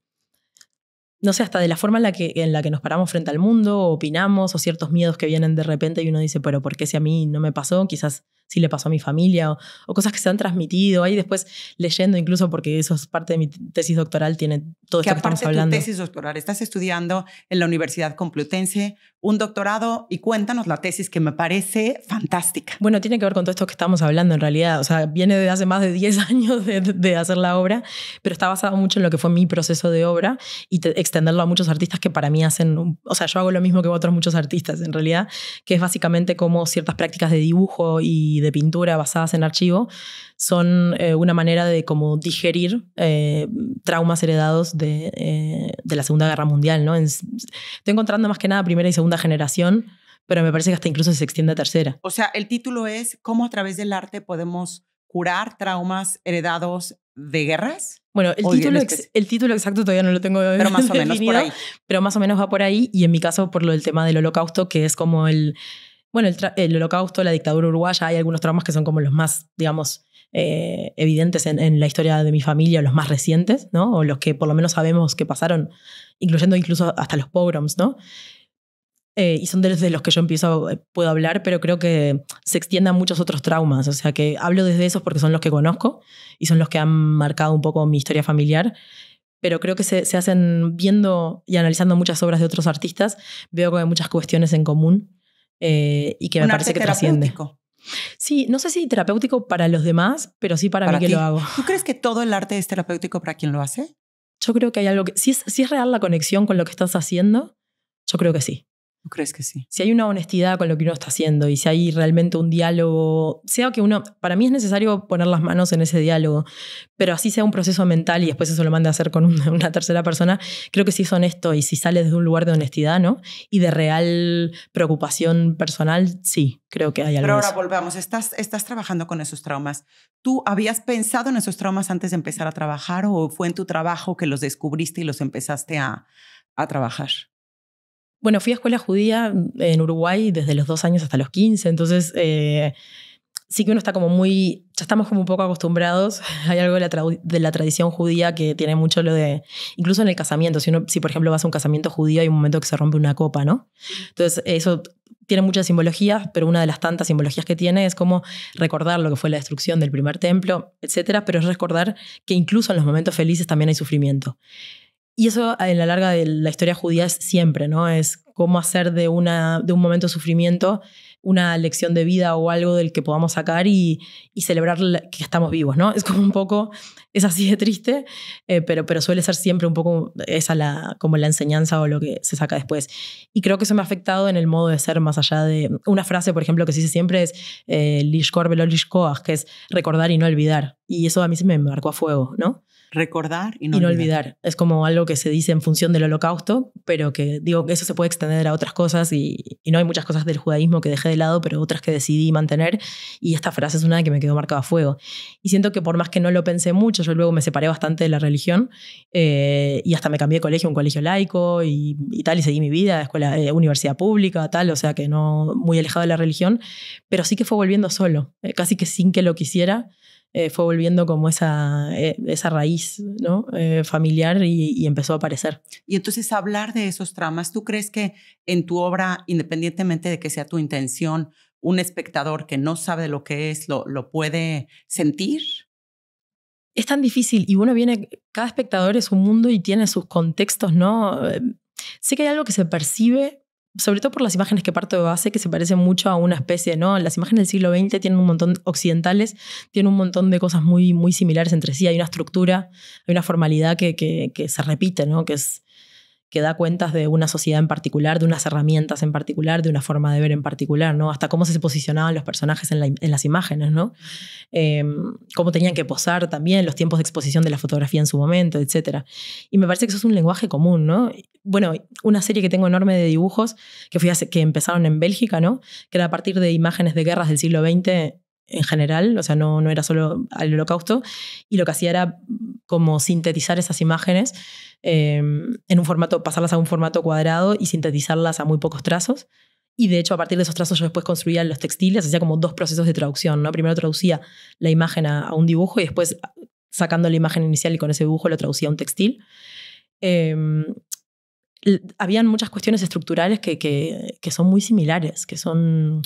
no sé, hasta de la forma en la, que, en la que nos paramos frente al mundo, opinamos, o ciertos miedos que vienen de repente y uno dice, pero ¿por qué si a mí no me pasó? Quizás si le pasó a mi familia o, cosas que se han transmitido. Ahí después leyendo incluso, porque eso es parte de mi tesis doctoral, tiene todo esto que estamos hablando. tu tesis doctoral, estás estudiando en la Universidad Complutense un doctorado y cuéntanos la tesis que me parece fantástica. Bueno, tiene que ver con todo esto que estamos hablando en realidad. O sea, viene de hace más de 10 años de, hacer la obra, pero está basado mucho en lo que fue mi proceso de obra y extenderlo a muchos artistas que para mí hacen, o sea, yo hago lo mismo que otros muchos artistas en realidad, que es básicamente como ciertas prácticas de dibujo y de pintura basadas en archivo son eh, una manera de como digerir eh, traumas heredados eh, de, la Segunda Guerra Mundial. ¿no? estoy encontrando más que nada primera y segunda generación, pero me parece que hasta incluso se extiende a tercera. O sea, el título es ¿Cómo a través del arte podemos curar traumas heredados de guerras? Bueno, el título, el título exacto todavía no lo tengo Pero más o menos por ahí. Pero más o menos va por ahí, y en mi caso por lo del tema del holocausto, que es como el bueno, el, holocausto, la dictadura uruguaya, hay algunos traumas que son como los más, digamos, eh, evidentes en, la historia de mi familia, los más recientes, ¿no? O los que por lo menos sabemos que pasaron, incluyendo incluso hasta los pogroms, ¿no? Eh, y son desde los que yo empiezo, eh, puedo hablar, pero creo que se extienden muchos otros traumas. O sea que hablo desde esos porque son los que conozco y son los que han marcado un poco mi historia familiar. Pero creo que se, se hacen viendo y analizando muchas obras de otros artistas, veo que hay muchas cuestiones en común eh, y que me Un parece arte que trasciende. Sí, no sé si terapéutico para los demás, pero sí para, mí que lo hago. ¿Tú crees que todo el arte es terapéutico para quien lo hace? Yo creo que hay algo que. si es real la conexión con lo que estás haciendo, yo creo que sí crees que sí? Si hay una honestidad con lo que uno está haciendo y si hay realmente un diálogo, sea que uno, para mí es necesario poner las manos en ese diálogo, pero así sea un proceso mental y después eso lo mande a hacer con una, tercera persona, creo que si sí es honesto y si sale desde un lugar de honestidad, ¿no? Y de real preocupación personal, sí, creo que hay algo. Pero ahora volvamos, estás, estás trabajando con esos traumas. ¿Tú habías pensado en esos traumas antes de empezar a trabajar o fue en tu trabajo que los descubriste y los empezaste a, a trabajar? Bueno, fui a escuela judía en Uruguay desde los dos años hasta los 15, entonces eh, sí que uno está como muy, ya estamos como un poco acostumbrados, hay algo de la, tradición judía que tiene mucho lo de, incluso en el casamiento, si, si por ejemplo vas a un casamiento judío hay un momento que se rompe una copa, ¿no? Entonces eso tiene muchas simbologías, pero una de las tantas simbologías que tiene es como recordar lo que fue la destrucción del primer templo, etcétera, pero es recordar que incluso en los momentos felices también hay sufrimiento. Y eso en la larga de la historia judía es siempre, ¿no? Es cómo hacer de, una, de un momento de sufrimiento una lección de vida o algo del que podamos sacar y, celebrar que estamos vivos, ¿no? Es como un poco, es así de triste, eh, pero, pero suele ser siempre un poco esa la, como la enseñanza o lo que se saca después. Y creo que eso me ha afectado en el modo de ser más allá de... Una frase, por ejemplo, que se dice siempre es eh, lishkor velo que es recordar y no olvidar. Y eso a mí se me marcó a fuego, ¿no? recordar y no, olvidar. Es como algo que se dice en función del holocausto, pero que digo que eso se puede extender a otras cosas y, no hay muchas cosas del judaísmo que dejé de lado, pero otras que decidí mantener y esta frase es una que me quedó marcada a fuego. Y siento que por más que no lo pensé mucho, yo luego me separé bastante de la religión eh, y hasta me cambié de colegio, un colegio laico y, tal, y seguí mi vida, escuela, eh, universidad pública, tal, o sea que no muy alejado de la religión, pero sí que fue volviendo solo, eh, casi que sin que lo quisiera. Eh, fue volviendo como esa, eh, esa raíz ¿no? Eh, familiar y, empezó a aparecer. Y entonces hablar de esos tramas, ¿tú crees que en tu obra, independientemente de que sea tu intención, un espectador que no sabe lo que es, lo, lo puede sentir? Es tan difícil y uno viene, cada espectador es un mundo y tiene sus contextos, ¿no? Sé que hay algo que se percibe sobre todo por las imágenes que parto de base, que se parecen mucho a una especie, ¿no? Las imágenes del siglo XX tienen un montón, occidentales, tienen un montón de cosas muy, muy similares entre sí, hay una estructura, hay una formalidad que, que se repite, ¿no? Que es que da cuentas de una sociedad en particular, de unas herramientas en particular, de una forma de ver en particular, ¿no? Hasta cómo se posicionaban los personajes en, las imágenes, ¿no? Em, cómo tenían que posar también, los tiempos de exposición de la fotografía en su momento, etc. Y me parece que eso es un lenguaje común, ¿no? Bueno, una serie que tengo enorme de dibujos que, que empezaron en Bélgica, ¿no? Que era a partir de imágenes de guerras del siglo XX en general, o sea, no, no era solo al holocausto, y lo que hacía era como sintetizar esas imágenes em, en un formato, pasarlas a un formato cuadrado y sintetizarlas a muy pocos trazos. Y de hecho, a partir de esos trazos yo después construía los textiles, hacía como dos procesos de traducción, ¿no? Primero traducía la imagen a, un dibujo y después sacando la imagen inicial y con ese dibujo lo traducía a un textil. Em, habían muchas cuestiones estructurales que, que son muy similares, que son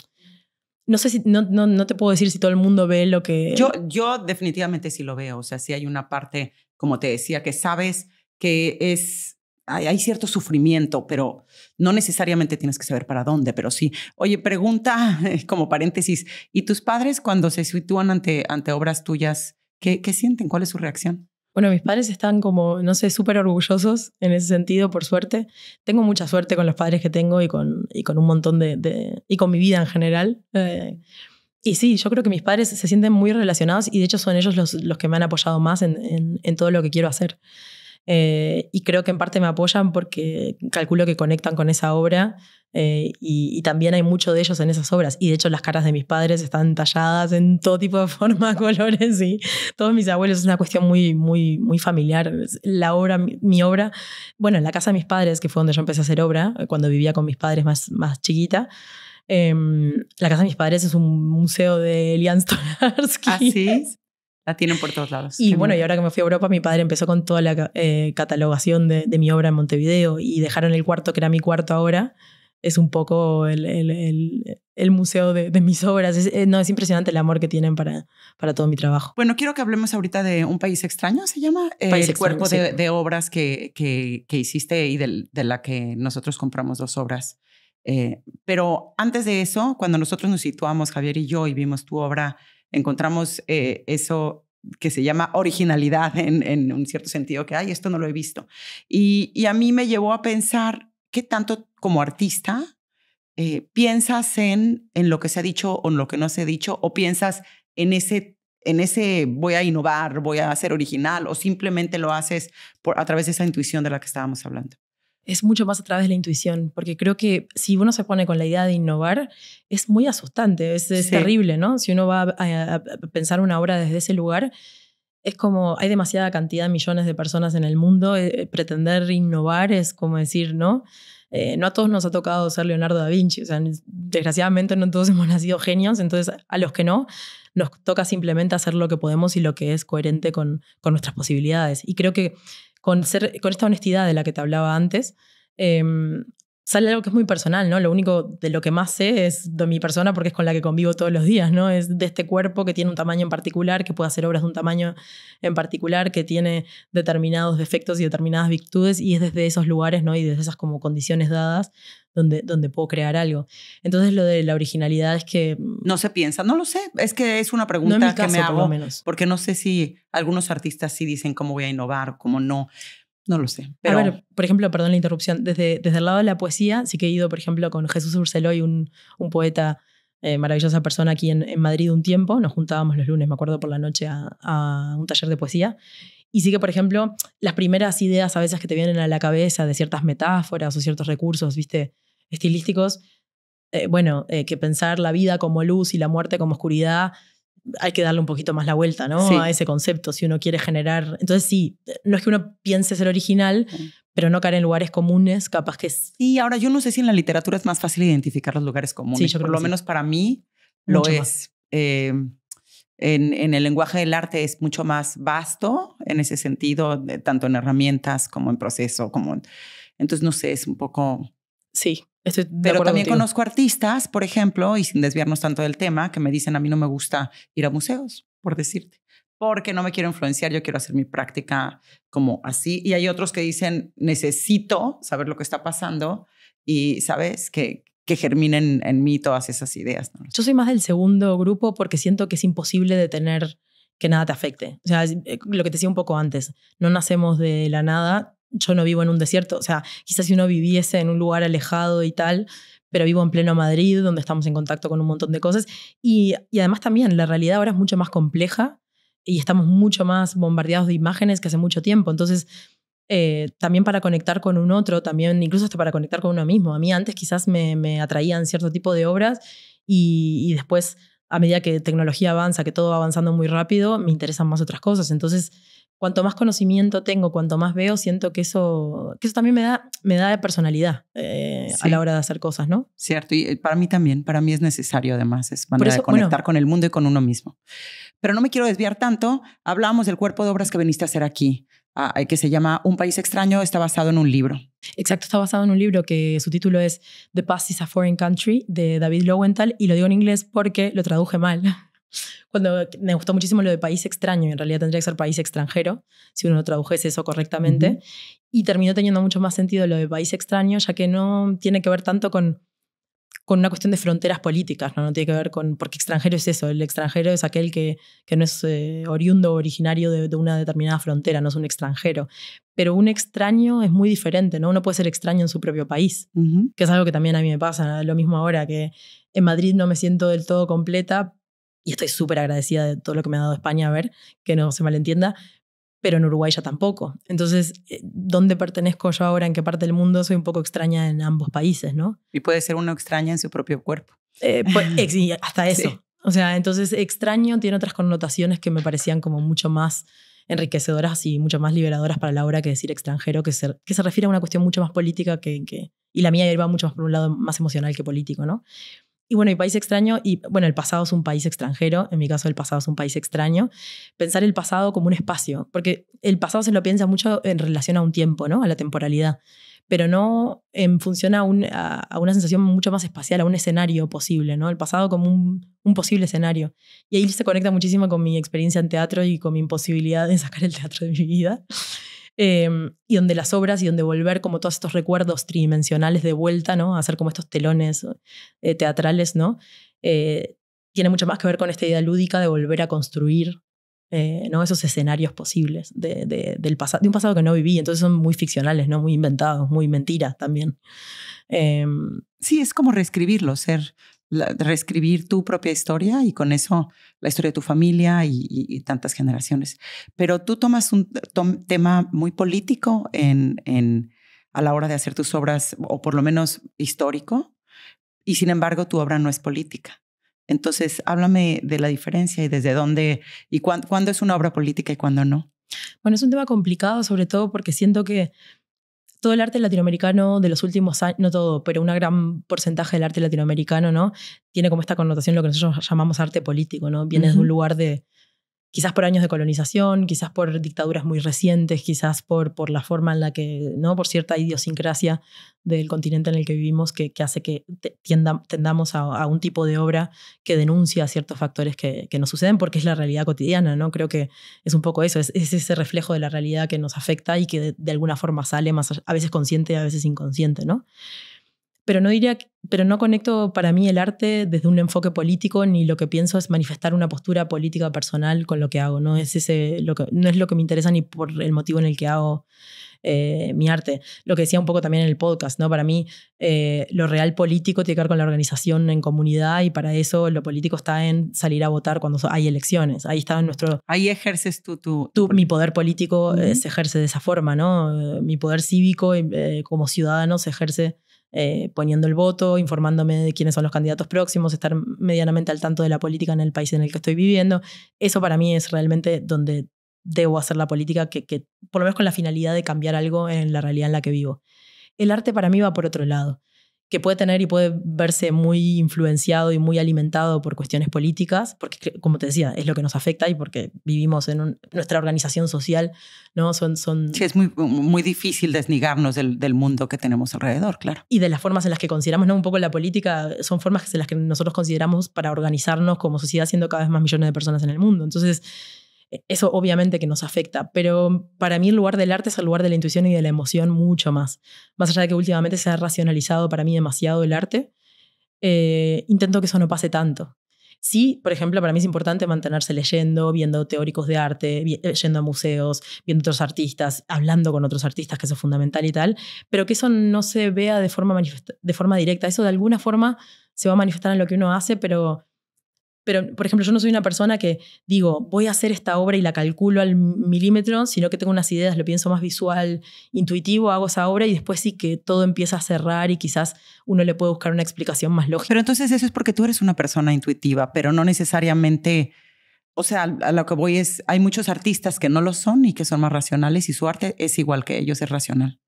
no sé si, no, no, no, te puedo decir si todo el mundo ve lo que... Yo, yo definitivamente sí lo veo, o sea, sí hay una parte, como te decía, que sabes que es, hay, cierto sufrimiento, pero no necesariamente tienes que saber para dónde, pero sí. Oye, pregunta como paréntesis, ¿y tus padres cuando se sitúan ante, ante obras tuyas, qué, qué sienten? ¿Cuál es su reacción? Bueno, mis padres están como, no sé, súper orgullosos en ese sentido, por suerte. Tengo mucha suerte con los padres que tengo y con, un montón de, y con mi vida en general. Eh, y sí, yo creo que mis padres se sienten muy relacionados y de hecho son ellos los, que me han apoyado más en todo lo que quiero hacer. Eh, y creo que en parte me apoyan porque calculo que conectan con esa obra eh, y, también hay mucho de ellos en esas obras. Y de hecho las caras de mis padres están talladas en todo tipo de formas, colores y todos mis abuelos. Es una cuestión muy, muy, muy familiar. La obra, mi, obra, bueno, en la casa de mis padres, que fue donde yo empecé a hacer obra, cuando vivía con mis padres más, más chiquita, em, la casa de mis padres es un museo de Elian Stolarski ¿Ah, sí? La tienen por todos lados. Y bueno, y ahora que me fui a Europa, mi padre empezó con toda la eh, catalogación de, mi obra en Montevideo y dejaron el cuarto, que era mi cuarto ahora. Es un poco el, el, el, museo de, mis obras. Es, eh, no, es impresionante el amor que tienen para, para todo mi trabajo. Bueno, quiero que hablemos ahorita de Un País Extraño, ¿se llama? el cuerpo de, obras que, que, que hiciste y de la que nosotros compramos dos obras. Eh, pero antes de eso, cuando nosotros nos situamos, Javier y yo, y vimos tu obra encontramos eh, eso que se llama originalidad en, un cierto sentido, que, hay, esto no lo he visto. Y, a mí me llevó a pensar qué tanto como artista eh, piensas en, en lo que se ha dicho o en lo que no se ha dicho, o piensas en ese, en ese voy a innovar, voy a ser original, o simplemente lo haces a través de esa intuición de la que estábamos hablando es mucho más a través de la intuición, porque creo que si uno se pone con la idea de innovar, es muy asustante, es, terrible, ¿no? Si uno va a, pensar una obra desde ese lugar, es como hay demasiada cantidad de millones de personas en el mundo, eh, eh, pretender innovar es como decir, ¿no? Eh, no a todos nos ha tocado ser Leonardo da Vinci, o sea, desgraciadamente no todos hemos nacido genios, entonces a los que no, nos toca simplemente hacer lo que podemos y lo que es coherente con, con nuestras posibilidades. Y creo que con, esta honestidad de la que te hablaba antes, em, sale algo que es muy personal, ¿no? Lo único de lo que más sé es de mi persona porque es con la que convivo todos los días, ¿no? Es de este cuerpo que tiene un tamaño en particular, que puede hacer obras de un tamaño en particular, que tiene determinados defectos y determinadas virtudes y es desde esos lugares, ¿no? Y desde esas como condiciones dadas donde, donde puedo crear algo. Entonces lo de la originalidad es que... Mm, no se piensa, no lo sé, es que es una pregunta que me hago, menos. porque no sé si algunos artistas sí dicen cómo voy a innovar, cómo no, no lo sé. Pero... A ver, por ejemplo, perdón la interrupción, desde, desde el lado de la poesía, sí que he ido, por ejemplo, con Jesús Urceloy, un, un poeta, eh, maravillosa persona aquí en, en, Madrid un tiempo, nos juntábamos los lunes, me acuerdo, por la noche a, un taller de poesía, y sí que, por ejemplo, las primeras ideas a veces que te vienen a la cabeza de ciertas metáforas o ciertos recursos, viste, estilísticos, eh, bueno, eh, que pensar la vida como luz y la muerte como oscuridad hay que darle un poquito más la vuelta, ¿no? A ese concepto, si uno quiere generar. Entonces, sí, no es que uno piense ser original, pero no caer en lugares comunes, capaz que sí. Y ahora yo no sé si en la literatura es más fácil identificar los lugares comunes. yo Por lo menos para mí lo es. Eh, en, el lenguaje del arte es mucho más vasto en ese sentido, tanto en herramientas como en proceso, como entonces no sé, es un poco Sí, estoy de Pero también conozco artistas, por ejemplo, y sin desviarnos tanto del tema, que me dicen a mí no me gusta ir a museos, por decirte, porque no me quiero influenciar, yo quiero hacer mi práctica como así. Y hay otros que dicen necesito saber lo que está pasando y, ¿sabes? Que, que germinen en mí todas esas ideas. Yo soy más del segundo grupo porque siento que es imposible detener que nada te afecte. O sea, eh, lo que te decía un poco antes, no nacemos de la nada, yo no vivo en un desierto, o sea, quizás si uno viviese en un lugar alejado y tal, pero vivo en pleno Madrid, donde estamos en contacto con un montón de cosas. Y, además también la realidad ahora es mucho más compleja y estamos mucho más bombardeados de imágenes que hace mucho tiempo. Entonces, eh, también para conectar con un otro, también incluso hasta para conectar con uno mismo. A mí antes quizás me, atraían cierto tipo de obras y, y, después, a medida que tecnología avanza, que todo va avanzando muy rápido, me interesan más otras cosas. Entonces, cuanto más conocimiento tengo, cuanto más veo, siento que eso, que eso también me da, me da personalidad eh, a la hora de hacer cosas, ¿no? Cierto, y eh, para mí también, para mí es necesario además, es manera de conectar con el mundo y con uno mismo. Pero no me quiero desviar tanto, hablamos del cuerpo de obras que veniste a hacer aquí, que se llama Un país extraño, está basado en un libro. Exacto, está basado en un libro que su título es The Past is a Foreign Country de David Lowenthal y lo digo en inglés porque lo traduje mal. Cuando me gustó muchísimo lo de país extraño, en realidad tendría que ser país extranjero, si uno tradujese eso correctamente. Y terminó teniendo mucho más sentido lo de país extraño, ya que no tiene que ver tanto con, con una cuestión de fronteras políticas, ¿no? no tiene que ver con. Porque extranjero es eso, el extranjero es aquel que, que no es eh, oriundo o originario de, una determinada frontera, no es un extranjero. Pero un extraño es muy diferente, ¿no? Uno puede ser extraño en su propio país, que es algo que también a mí me pasa, lo mismo ahora que en Madrid no me siento del todo completa, y estoy súper agradecida de todo lo que me ha dado España, a ver, que no se malentienda, pero en Uruguay ya tampoco. Entonces, eh, ¿dónde pertenezco yo ahora? ¿En qué parte del mundo? Soy un poco extraña en ambos países, ¿no? Y puede ser uno extraña en su propio cuerpo. Eh, pues, hasta eso. O sea, entonces extraño tiene otras connotaciones que me parecían como mucho más enriquecedoras y mucho más liberadoras para la hora que decir extranjero, que se, que se refiere a una cuestión mucho más política que, que... Y la mía iba mucho más por un lado más emocional que político, ¿no? Y bueno, mi país extraño, y bueno, el pasado es un país extranjero, en mi caso el pasado es un país extraño, pensar el pasado como un espacio, porque el pasado se lo piensa mucho en relación a un tiempo, ¿no? A la temporalidad, pero no en función a, a una sensación mucho más espacial, a un escenario posible, ¿no? El pasado como un, un, posible escenario. Y ahí se conecta muchísimo con mi experiencia en teatro y con mi imposibilidad de sacar el teatro de mi vida. Em, y donde las obras y donde volver como todos estos recuerdos tridimensionales de vuelta, ¿no? hacer como estos telones eh, teatrales, ¿no? Eh, tiene mucho más que ver con esta idea lúdica de volver a construir eh, ¿no? esos escenarios posibles de, del de un pasado que no viví. Entonces son muy ficcionales, ¿no? Muy inventados, muy mentiras también. Em, sí, es como reescribirlo, ser reescribir tu propia historia y con eso la historia de tu familia y, tantas generaciones. Pero tú tomas un tema muy político en, en, a la hora de hacer tus obras, o por lo menos histórico, y sin embargo tu obra no es política. Entonces, háblame de la diferencia y desde dónde y cuándo, cuándo es una obra política y cuándo no. Bueno, es un tema complicado, sobre todo porque siento que todo el arte latinoamericano de los últimos años, no todo, pero un gran porcentaje del arte latinoamericano, ¿no? Tiene como esta connotación lo que nosotros llamamos arte político, ¿no? Viene de un lugar de, quizás por años de colonización, quizás por dictaduras muy recientes, quizás por, por la forma en la que, ¿no? por cierta idiosincrasia del continente en el que vivimos que, hace que tendamos a, un tipo de obra que denuncia ciertos factores que, nos suceden porque es la realidad cotidiana, ¿no? Creo que es un poco eso, es, ese reflejo de la realidad que nos afecta y que de, alguna forma sale más, a veces consciente y a veces inconsciente, ¿no? pero no diría, pero no conecto para mí el arte desde un enfoque político ni lo que pienso es manifestar una postura política personal con lo que hago. No es ese, lo que, no es lo que me interesa ni por el motivo en el que hago eh, mi arte. Lo que decía un poco también en el podcast, ¿no? Para mí eh, lo real político tiene que ver con la organización en comunidad y para eso lo político está en salir a votar cuando hay elecciones. Ahí está nuestro... Ahí ejerces tú tu... mi poder político eh, se ejerce de esa forma, ¿no? mi poder cívico como ciudadano se ejerce eh, poniendo el voto, informándome de quiénes son los candidatos próximos, estar medianamente al tanto de la política en el país en el que estoy viviendo. Eso para mí es realmente donde debo hacer la política, que, que por lo menos con la finalidad de cambiar algo en la realidad en la que vivo. El arte para mí va por otro lado que puede tener y puede verse muy influenciado y muy alimentado por cuestiones políticas, porque como te decía, es lo que nos afecta y porque vivimos en nuestra organización social, ¿no? Son, son... Sí, es muy, muy difícil desligarnos del, del, mundo que tenemos alrededor, claro. Y de las formas en las que consideramos, ¿no? Un poco la política son formas en las que nosotros consideramos para organizarnos como sociedad siendo cada vez más millones de personas en el mundo. Entonces e, eso obviamente que nos afecta, pero para mí el lugar del arte es el lugar de la intuición y de la emoción mucho más. Más allá de que últimamente se ha racionalizado para mí demasiado el arte, eh, intento que eso no pase tanto. Sí, por ejemplo, para mí es importante mantenerse leyendo, viendo teóricos de arte, eh, yendo a museos, viendo otros artistas, hablando con otros artistas, que eso es fundamental y tal, pero que eso no se vea de forma, de forma directa. Eso de alguna forma se va a manifestar en lo que uno hace, pero pero, por ejemplo, yo no soy una persona que digo, voy a hacer esta obra y la calculo al milímetro, sino que tengo unas ideas, lo pienso más visual, intuitivo, hago esa obra y después sí que todo empieza a cerrar y quizás uno le puede buscar una explicación más lógica. Pero entonces eso es porque tú eres una persona intuitiva, pero no necesariamente... O sea, a lo que voy es, hay muchos artistas que no lo son y que son más racionales y su arte es igual que ellos, es racional.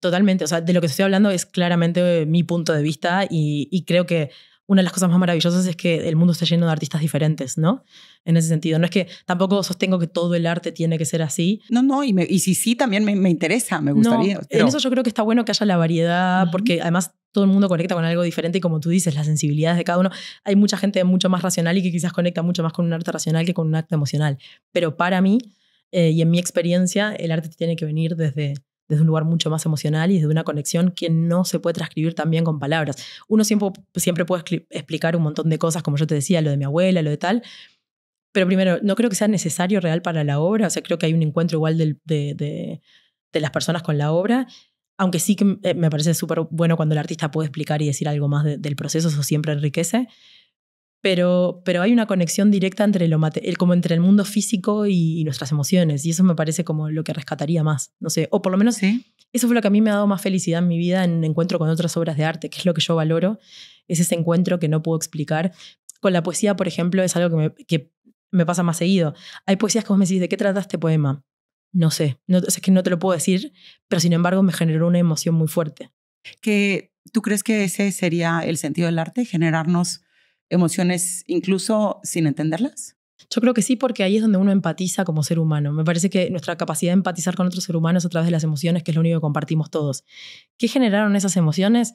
Totalmente, o sea, de lo que estoy hablando es claramente mi punto de vista y, creo que una de las cosas más maravillosas es que el mundo está lleno de artistas diferentes, ¿no? En ese sentido, no es que tampoco sostengo que todo el arte tiene que ser así. No, no, y, me, si sí, también me, interesa, me gustaría. En eso yo creo que está bueno que haya la variedad, porque además todo el mundo conecta con algo diferente y como tú dices, las sensibilidades de cada uno. Hay mucha gente mucho más racional y que quizás conecta mucho más con un arte racional que con un arte emocional. Pero para mí eh, y en mi experiencia, el arte tiene que venir desde desde un lugar mucho más emocional y desde una conexión que no se puede transcribir también con palabras. Uno siempre, siempre puede explicar un montón de cosas, como yo te decía, lo de mi abuela, lo de tal, pero primero, no creo que sea necesario real para la obra, o sea, creo que hay un encuentro igual de las personas con la obra, aunque sí que eh, me parece súper bueno cuando el artista puede explicar y decir algo más del proceso, eso siempre enriquece pero, pero hay una conexión directa entre, lo el, como entre el mundo físico y, nuestras emociones, y eso me parece como lo que rescataría más, no sé, o por lo menos eso fue lo que a mí me ha dado más felicidad en mi vida en encuentro con otras obras de arte, que es lo que yo valoro, es ese encuentro que no puedo explicar. Con la poesía, por ejemplo, es algo que me, que me pasa más seguido. Hay poesías que vos me decís, ¿de qué trata este poema? No sé, no, es que no te lo puedo decir, pero sin embargo me generó una emoción muy fuerte. ¿Que ¿Tú crees que ese sería el sentido del arte? Generarnos emociones incluso sin entenderlas? Yo creo que sí, porque ahí es donde uno empatiza como ser humano. Me parece que nuestra capacidad de empatizar con otros seres humanos a través de las emociones, que es lo único que compartimos todos. ¿Qué generaron esas emociones?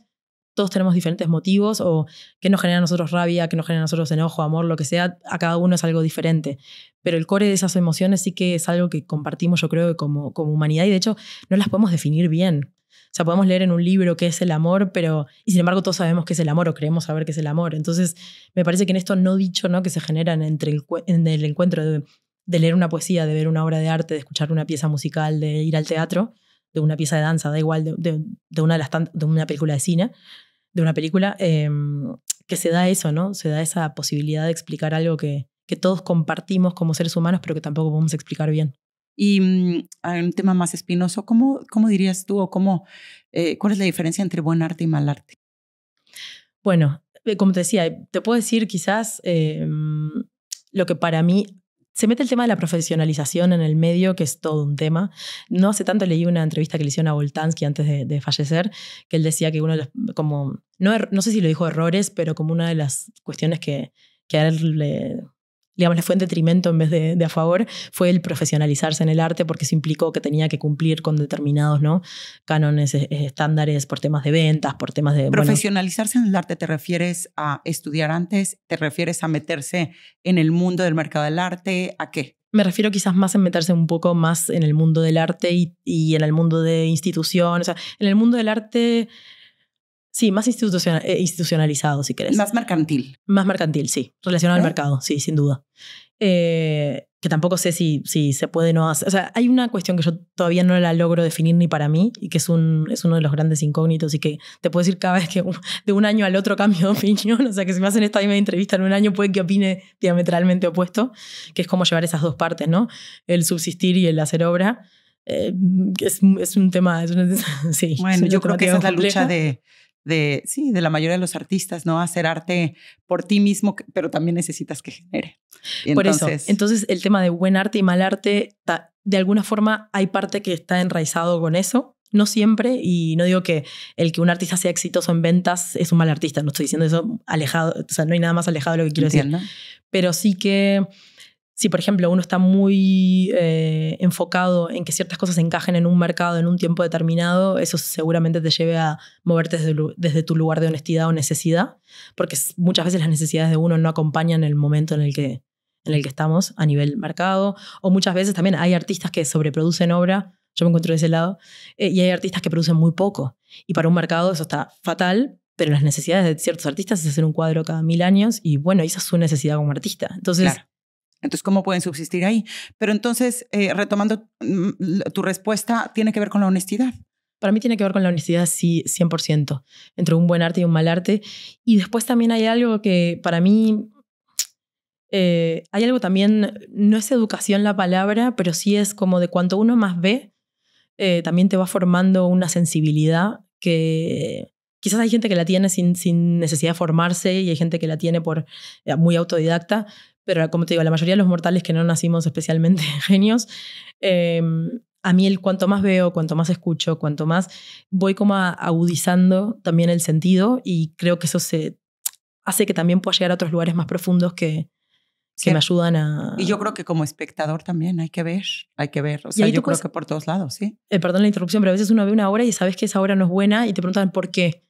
Todos tenemos diferentes motivos o qué nos genera a nosotros rabia, qué nos genera a nosotros enojo, amor, lo que sea. A cada uno es algo diferente. Pero el core de esas emociones sí que es algo que compartimos, yo creo, como, como humanidad y de hecho no las podemos definir bien. O sea, podemos leer en un libro qué es el amor, pero. Y sin embargo, todos sabemos qué es el amor o creemos saber qué es el amor. Entonces, me parece que en esto no dicho, ¿no? Que se generan entre el, en el encuentro de, leer una poesía, de ver una obra de arte, de escuchar una pieza musical, de ir al teatro, de una pieza de danza, da igual, de, una, de, película de cine, de una película, em, que se da eso, ¿no? Se da esa posibilidad de explicar algo que todos compartimos como seres humanos, pero que tampoco podemos explicar bien. Y mm, un tema más espinoso, ¿cómo, cómo dirías tú o cómo, eh, cuál es la diferencia entre buen arte y mal arte? Bueno, eh, como te decía, te puedo decir quizás eh, lo que para mí se mete el tema de la profesionalización en el medio, que es todo un tema. No hace tanto leí una entrevista que le hicieron a Voltansky antes de, fallecer, que él decía que uno de los, como, no, er, no sé si lo dijo errores, pero como una de las cuestiones que, que a él le, digamos, le fue en detrimento en vez de, a favor, fue el profesionalizarse en el arte porque se implicó que tenía que cumplir con determinados ¿no? cánones, eh, eh, estándares por temas de ventas, por temas de... Profesionalizarse en el arte, ¿te refieres a estudiar antes? ¿Te refieres a meterse en el mundo del mercado del arte? ¿A qué? Me refiero quizás más en meterse un poco más en el mundo del arte y, en el mundo de instituciones. O sea, en el mundo del arte Sí, más institucional, eh, institucionalizado, si querés. Más mercantil. Más mercantil, sí. Relacionado al mercado, sí, sin duda. Eh, que tampoco sé si, si se puede no hacer. O sea, hay una cuestión que yo todavía no la logro definir ni para mí y que es, un, es uno de los grandes incógnitos y que te puedo decir cada vez que de un año al otro cambio de opinión. O sea, que si me hacen esta misma entrevista en un año puede que opine diametralmente opuesto, que es cómo llevar esas dos partes, ¿no? El subsistir y el hacer obra. Eh, es, es, un tema, es una, sí, bueno, yo creo que esa es la lucha de de, sí, de la mayoría de los artistas, ¿no? Hacer arte por ti mismo, pero también necesitas que genere. por eso, entonces el tema de buen arte y mal arte, de alguna forma hay parte que está enraizado con eso. No siempre, y no digo que el que un artista sea exitoso en ventas es un mal artista, no estoy diciendo eso alejado, o sea, no hay nada más alejado de lo que quiero decir. Pero sí que si, por ejemplo, uno está muy eh, enfocado en que ciertas cosas encajen en un mercado en un tiempo determinado, eso seguramente te lleve a moverte desde, tu lugar de honestidad o necesidad, porque muchas veces las necesidades de uno no acompañan el momento en el que, en el que estamos a nivel mercado, o muchas veces también hay artistas que sobreproducen obra, yo me encuentro de ese lado, eh, y hay artistas que producen muy poco, y para un mercado eso está fatal, pero las necesidades de ciertos artistas es hacer un cuadro cada mil años, y bueno, esa es su necesidad como artista. Entonces... Entonces, ¿cómo pueden subsistir ahí? Pero entonces, eh, retomando mm, tu respuesta, tiene que ver con la honestidad. Para mí tiene que ver con la honestidad, sí, 100%, entre un buen arte y un mal arte. Y después también hay algo que para mí, eh, hay algo también, no es educación la palabra, pero sí es como de cuanto uno más ve, eh, también te va formando una sensibilidad que quizás hay gente que la tiene sin, sin necesidad de formarse y hay gente que la tiene por muy autodidacta, pero como te digo, la mayoría de los mortales que no nacimos especialmente genios, em, a mí el cuanto más veo, cuanto más escucho, cuanto más voy como agudizando también el sentido y creo que eso se hace que también pueda llegar a otros lugares más profundos que, que me ayudan a... Y yo creo que como espectador también hay que ver, hay que ver. O sea, yo creo que por todos lados, ¿sí? Eh, perdón la interrupción, pero a veces uno ve una obra y sabes que esa obra no es buena y te preguntan por qué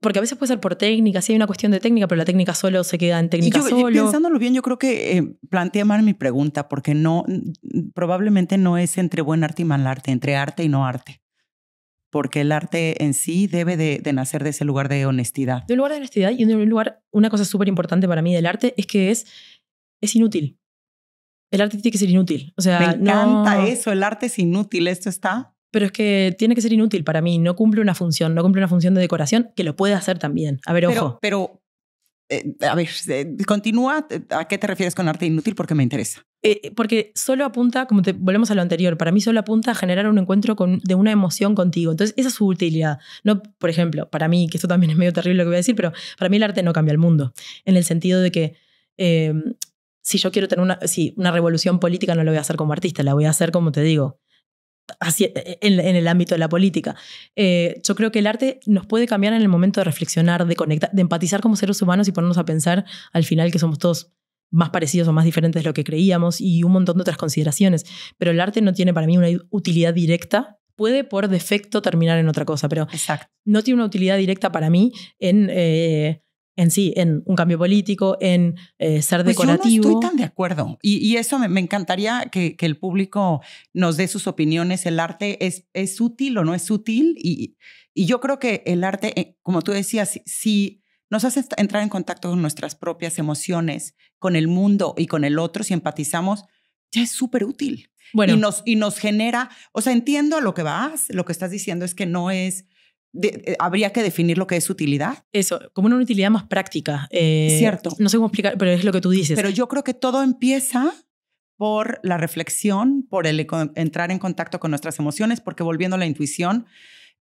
porque a veces puede ser por técnica, sí hay una cuestión de técnica, pero la técnica solo se queda en técnica y yo, Pensándolo bien, yo creo que eh, plantea mal mi pregunta, porque no, mm, probablemente no es entre buen arte y mal arte, entre arte y no arte. Porque el arte en sí debe de, nacer de ese lugar de honestidad. De un lugar de honestidad y un lugar, una cosa súper importante para mí del arte es que es, es inútil. El arte tiene que ser inútil. O sea, Me encanta eso, el arte es inútil, esto está pero es que tiene que ser inútil para mí, no cumple una función, no cumple una función de decoración, que lo puede hacer también. A ver, ojo. Pero, eh, a ver, eh, continúa, eh, ¿a qué te refieres con arte inútil? Porque me interesa. porque solo apunta, como te volvemos a lo anterior, para mí solo apunta a generar un encuentro con, de una emoción contigo. Entonces, esa es su utilidad. No, por ejemplo, para mí, que esto también es medio terrible lo que voy a decir, pero para mí el arte no cambia el mundo, en el sentido de que em, si yo quiero tener una, si una revolución política, no lo voy a hacer como artista, la voy a hacer, como te digo, e, e, en, el ámbito de la política. Eh, yo creo que el arte nos puede cambiar en el momento de reflexionar, de conectar, de empatizar como seres humanos y ponernos a pensar al final que somos todos más parecidos o más diferentes de lo que creíamos y un montón de otras consideraciones. Pero el arte no tiene para mí una utilidad directa puede por defecto terminar en otra cosa, pero no tiene una utilidad directa para mí en eh, en sí, en un cambio político, en eh, ser pues decorativo. Yo no estoy tan de acuerdo. Y, eso me, encantaría que, el público nos dé sus opiniones. ¿El arte es, es útil o no es útil? Y, y yo creo que el arte, eh, como tú decías, Si, nos hace entrar en contacto con nuestras propias emociones, con el mundo y con el otro, si empatizamos, ya es súper útil. Y nos, y nos genera, o sea, entiendo a lo que vas, lo que estás diciendo es que no es eh, habría que definir lo que es utilidad. Eso, como una utilidad más práctica. Eh, Cierto. No sé cómo explicar, pero es lo que tú dices. Pero yo creo que todo empieza por la reflexión, por el entrar en contacto con nuestras emociones, porque volviendo a la intuición,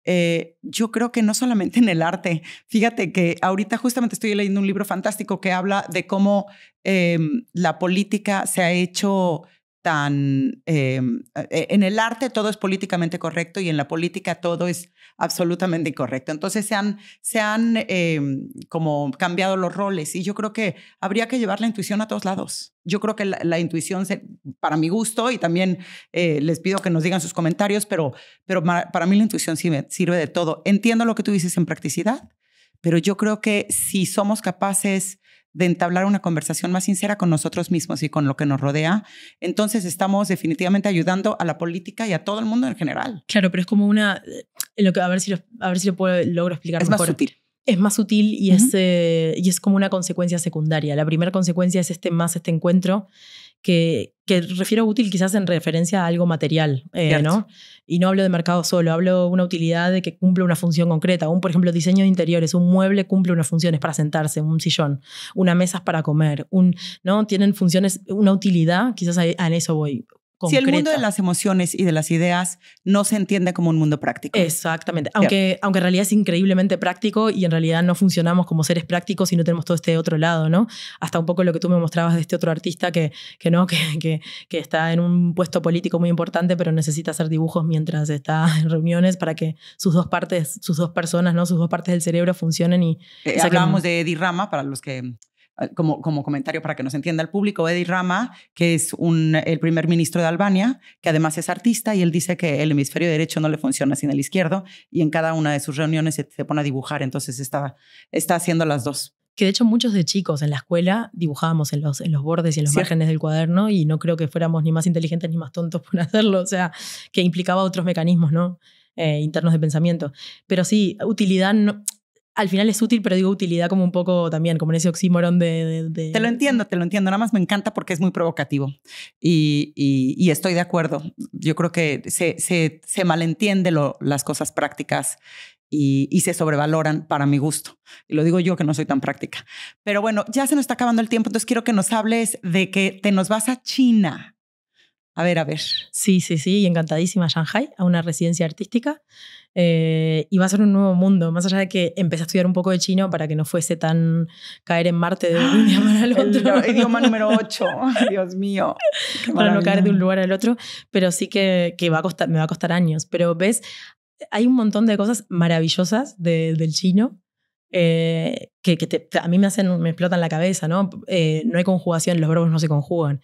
eh, yo creo que no solamente en el arte. Fíjate que ahorita justamente estoy leyendo un libro fantástico que habla de cómo em, la política se ha hecho eh, e, en el arte todo es políticamente correcto y en la política todo es absolutamente incorrecto. Entonces se han, se han eh, como cambiado los roles y yo creo que habría que llevar la intuición a todos lados. Yo creo que la, intuición, para mi gusto, y también eh, les pido que nos digan sus comentarios, pero, pero para mí la intuición sí sirve de todo. Entiendo lo que tú dices en practicidad, pero yo creo que si somos capaces de entablar una conversación más sincera con nosotros mismos y con lo que nos rodea, entonces estamos definitivamente ayudando a la política y a todo el mundo en general. Claro, pero es como una, eh, lo que, a ver si lo, a ver si puedo, logro explicar es mejor. Es más útil Es más sutil y, es, eh, y es como una consecuencia secundaria. La primera consecuencia es este más este encuentro que, refiero a útil quizás en referencia a algo material, eh, ¿no? Y no hablo de mercado solo, hablo de una utilidad de que cumple una función concreta. Un, por ejemplo, diseño de interiores, un mueble cumple unas funciones para sentarse, un sillón, una mesa para comer, un, ¿no? Tienen funciones, una utilidad, quizás en a eso voy. Si el mundo de las emociones y de las ideas no se entiende como un mundo práctico. Exactamente. Aunque, aunque en realidad es increíblemente práctico y en realidad no funcionamos como seres prácticos y no tenemos todo este otro lado, ¿no? Hasta un poco lo que tú me mostrabas de este otro artista que, que no, que, que, está en un puesto político muy importante, pero necesita hacer dibujos mientras está en reuniones para que sus dos partes, sus dos personas, ¿no? Sus dos partes del cerebro funcionen y. Eh, de Eddie Rama, para los que como, comentario para que nos entienda el público, Edi Rama, que es un, el primer ministro de Albania, que además es artista, y él dice que el hemisferio derecho no le funciona sin el izquierdo, y en cada una de sus reuniones se, pone a dibujar, entonces está, está haciendo las dos que de hecho muchos de chicos en la escuela dibujábamos en los, en los bordes y en los márgenes del cuaderno y no creo que fuéramos ni más inteligentes ni más tontos por hacerlo, o sea, que implicaba otros mecanismos ¿no? Eh, internos de pensamiento. Pero sí, utilidad, no, al final es útil, pero digo utilidad como un poco también, como en ese oxímoron de, Te lo entiendo, te lo entiendo. Nada más me encanta porque es muy provocativo y, estoy de acuerdo. Yo creo que se, se, malentiende las cosas prácticas y, y, se sobrevaloran para mi gusto. Y lo digo yo que no soy tan práctica. Pero bueno, ya se nos está acabando el tiempo, entonces quiero que nos hables de que te nos vas a China. A ver, a ver. Sí, sí, sí, y encantadísima Shanghai, a una residencia artística. Eh, y va a ser un nuevo mundo, más allá de que empecé a estudiar un poco de chino para que no fuese tan caer en Marte de un ¡Ah! día para el otro. idioma número 8, Dios mío. Para no caer de un lugar al otro, pero sí que, me va a costar años. Pero ves, hay un montón de cosas maravillosas del chino. Eh, que, a mí me hacen, me explotan la cabeza, ¿no? Eh, no hay conjugación, los verbos no se conjugan.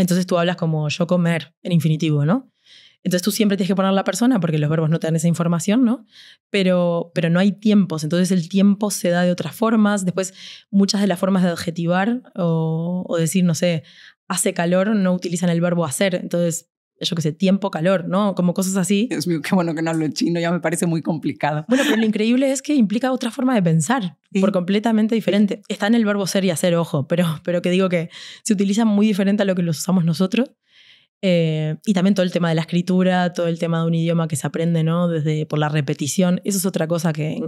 Entonces tú hablas como yo comer en infinitivo, ¿no? Entonces tú siempre tienes que poner la persona porque los verbos no te dan esa información, ¿no? Pero, pero no hay tiempos, entonces el tiempo se da de otras formas. Después muchas de las formas de adjetivar o decir, no sé, hace calor no utilizan el verbo hacer, entonces yo qué sé, tiempo, calor, ¿no? Como cosas así. Es mío, qué bueno que no hablo chino, ya me parece muy complicado. Bueno, pero lo increíble es que implica otra forma de pensar, por completamente diferente. Está en el verbo ser y hacer, ojo, pero, pero que digo que se utiliza muy diferente a lo que los usamos nosotros. Eh, y también todo el tema de la escritura, todo el tema de un idioma que se aprende, ¿no? Desde por la repetición. Eso es otra cosa que,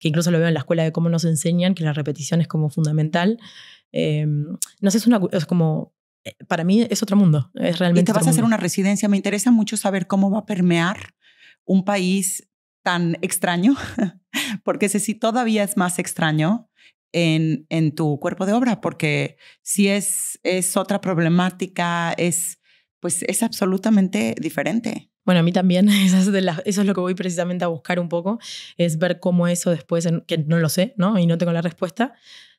que incluso lo veo en la escuela de cómo nos enseñan, que la repetición es como fundamental. Eh, no sé, es, es como eh, para mí es otro mundo, es realmente. Y te vas a hacer una residencia, me interesa mucho saber cómo va a permear un país tan extraño, porque ese sí todavía es más extraño en, en tu cuerpo de obra, porque si es, es otra problemática, es, pues es absolutamente diferente. Bueno, a mí también, eso es, de eso es, lo que voy precisamente a buscar un poco, es ver cómo eso después, en, que no lo sé, ¿no? Y no tengo la respuesta,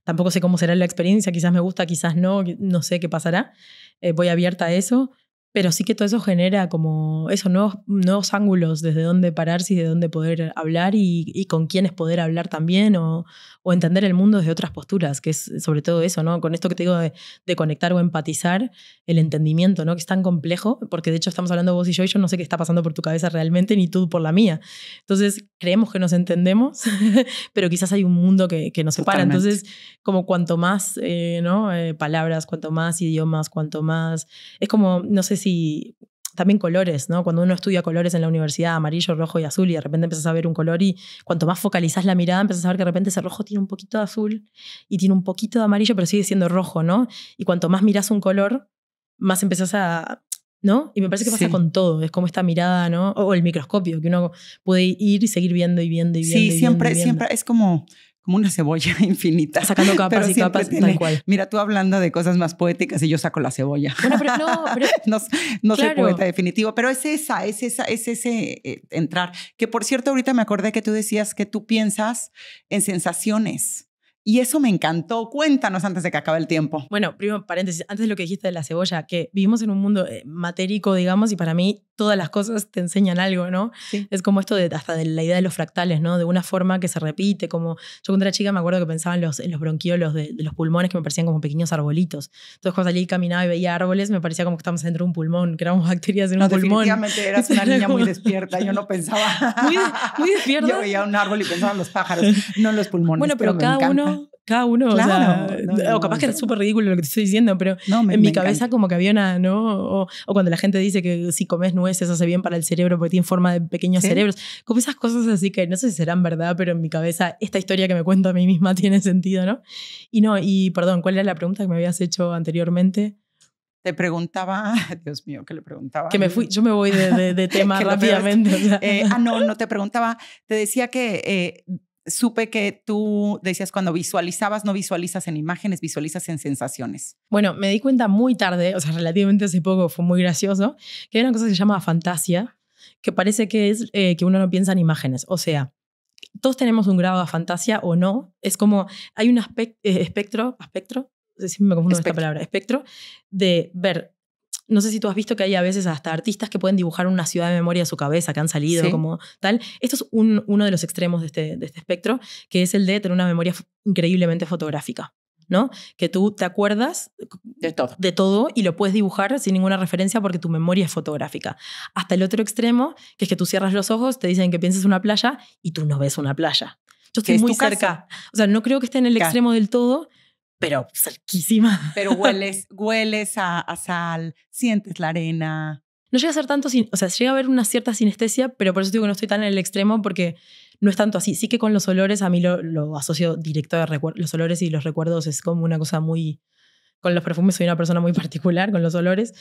Tampoco sé cómo será la experiencia, quizás me gusta, quizás no, no sé qué pasará. Eh, voy abierta a eso. Pero sí que todo eso genera como esos nuevos, nuevos ángulos desde dónde pararse y de dónde poder hablar y, con quiénes poder hablar también o, entender el mundo desde otras posturas, que es sobre todo eso, ¿no? Con esto que te digo de, conectar o empatizar, el entendimiento, ¿no? Que es tan complejo, porque de hecho estamos hablando vos y yo y yo no sé qué está pasando por tu cabeza realmente ni tú por la mía. Entonces creemos que nos entendemos, pero quizás hay un mundo que, nos separa. Entonces, como cuanto más, eh, ¿no? Eh, palabras, cuanto más idiomas, cuanto más... Es como, no sé, y también colores, ¿no? Cuando uno estudia colores en la universidad, amarillo, rojo y azul, y de repente empiezas a ver un color y cuanto más focalizas la mirada, empiezas a ver que de repente ese rojo tiene un poquito de azul y tiene un poquito de amarillo, pero sigue siendo rojo, ¿no? Y cuanto más miras un color, más empezás a... ¿No? Y me parece que pasa con todo, es como esta mirada, ¿no? O el microscopio, que uno puede ir y seguir viendo y viendo y viendo. Sí, siempre, siempre es como como una cebolla infinita. Sacando capas y capas, tal cual. Mira, tú hablando de cosas más poéticas y yo saco la cebolla. Bueno, pero no, no, soy poeta definitivo, pero es esa, es esa, es ese eh, entrar. Que por cierto, ahorita me acordé que tú decías que tú piensas en sensaciones. Y eso me encantó. Cuéntanos antes de que acabe el tiempo. Bueno, primero, paréntesis, antes de lo que dijiste de la cebolla, que vivimos en un mundo eh, matérico, digamos, y para mí todas las cosas te enseñan algo, ¿no? Sí. Es como esto de, hasta de la idea de los fractales, ¿no? De una forma que se repite, como yo cuando era chica me acuerdo que pensaba en los, en los bronquiolos de, los pulmones que me parecían como pequeños arbolitos. Entonces cuando salí y caminaba y veía árboles, me parecía como que estábamos dentro de un pulmón, que éramos bacterias en un pulmón. Definitivamente eras una niña muy despierta, yo no pensaba. Muy, despierta. Yo veía un árbol y pensaba en los pájaros, no en los pulmones. Bueno, pero cada uno uno. Claro, eh, o, capaz que es súper ridículo lo que te estoy diciendo, pero en mi cabeza como que había una, ¿no? O, cuando la gente dice que si comes nueces hace bien para el cerebro porque tiene forma de pequeños cerebros. Como esas cosas así que no sé si serán verdad, pero en mi cabeza esta historia que me cuento a mí misma tiene sentido, ¿no? Y no, y perdón, ¿cuál era la pregunta que me habías hecho anteriormente? te preguntaba, Dios mío, que le preguntaba. Que me fui, yo me voy de, tema rápidamente. Eh, ah, no, no te preguntaba, te decía que eh, supe que tú decías cuando visualizabas, no visualizas en imágenes, visualizas en sensaciones. Bueno, me di cuenta muy tarde, o sea, relativamente hace poco, fue muy gracioso, que hay una cosa que se llama fantasía, que parece que es eh, que uno no piensa en imágenes. O sea, todos tenemos un grado de fantasía o no. Es como, hay un eh, espectro, espectro, espectro, me confundo con esta palabra, espectro, de ver no sé si tú has visto que hay a veces hasta artistas que pueden dibujar una ciudad de memoria a su cabeza, que han salido como tal. Esto es uno de los extremos este, de este, espectro, que es el de tener una memoria increíblemente fotográfica. ¿no? Que tú te acuerdas de todo. y lo puedes dibujar sin ninguna referencia porque tu memoria es fotográfica. Hasta el otro extremo, que es que tú cierras los ojos, te dicen que pienses una playa y tú no ves una playa. Yo estoy muy cerca. O sea, no creo que esté en el extremo del todo, pero cerquísima. Pero hueles, hueles a, sal, sientes la arena. No llega a ser tanto, sin, o sea, llega a haber una cierta sinestesia, pero por eso digo que no estoy tan en el extremo porque no es tanto así. Sí que con los olores a mí lo, lo asocio directo a los olores y los recuerdos es como una cosa muy con los perfumes soy una persona muy particular, con los olores,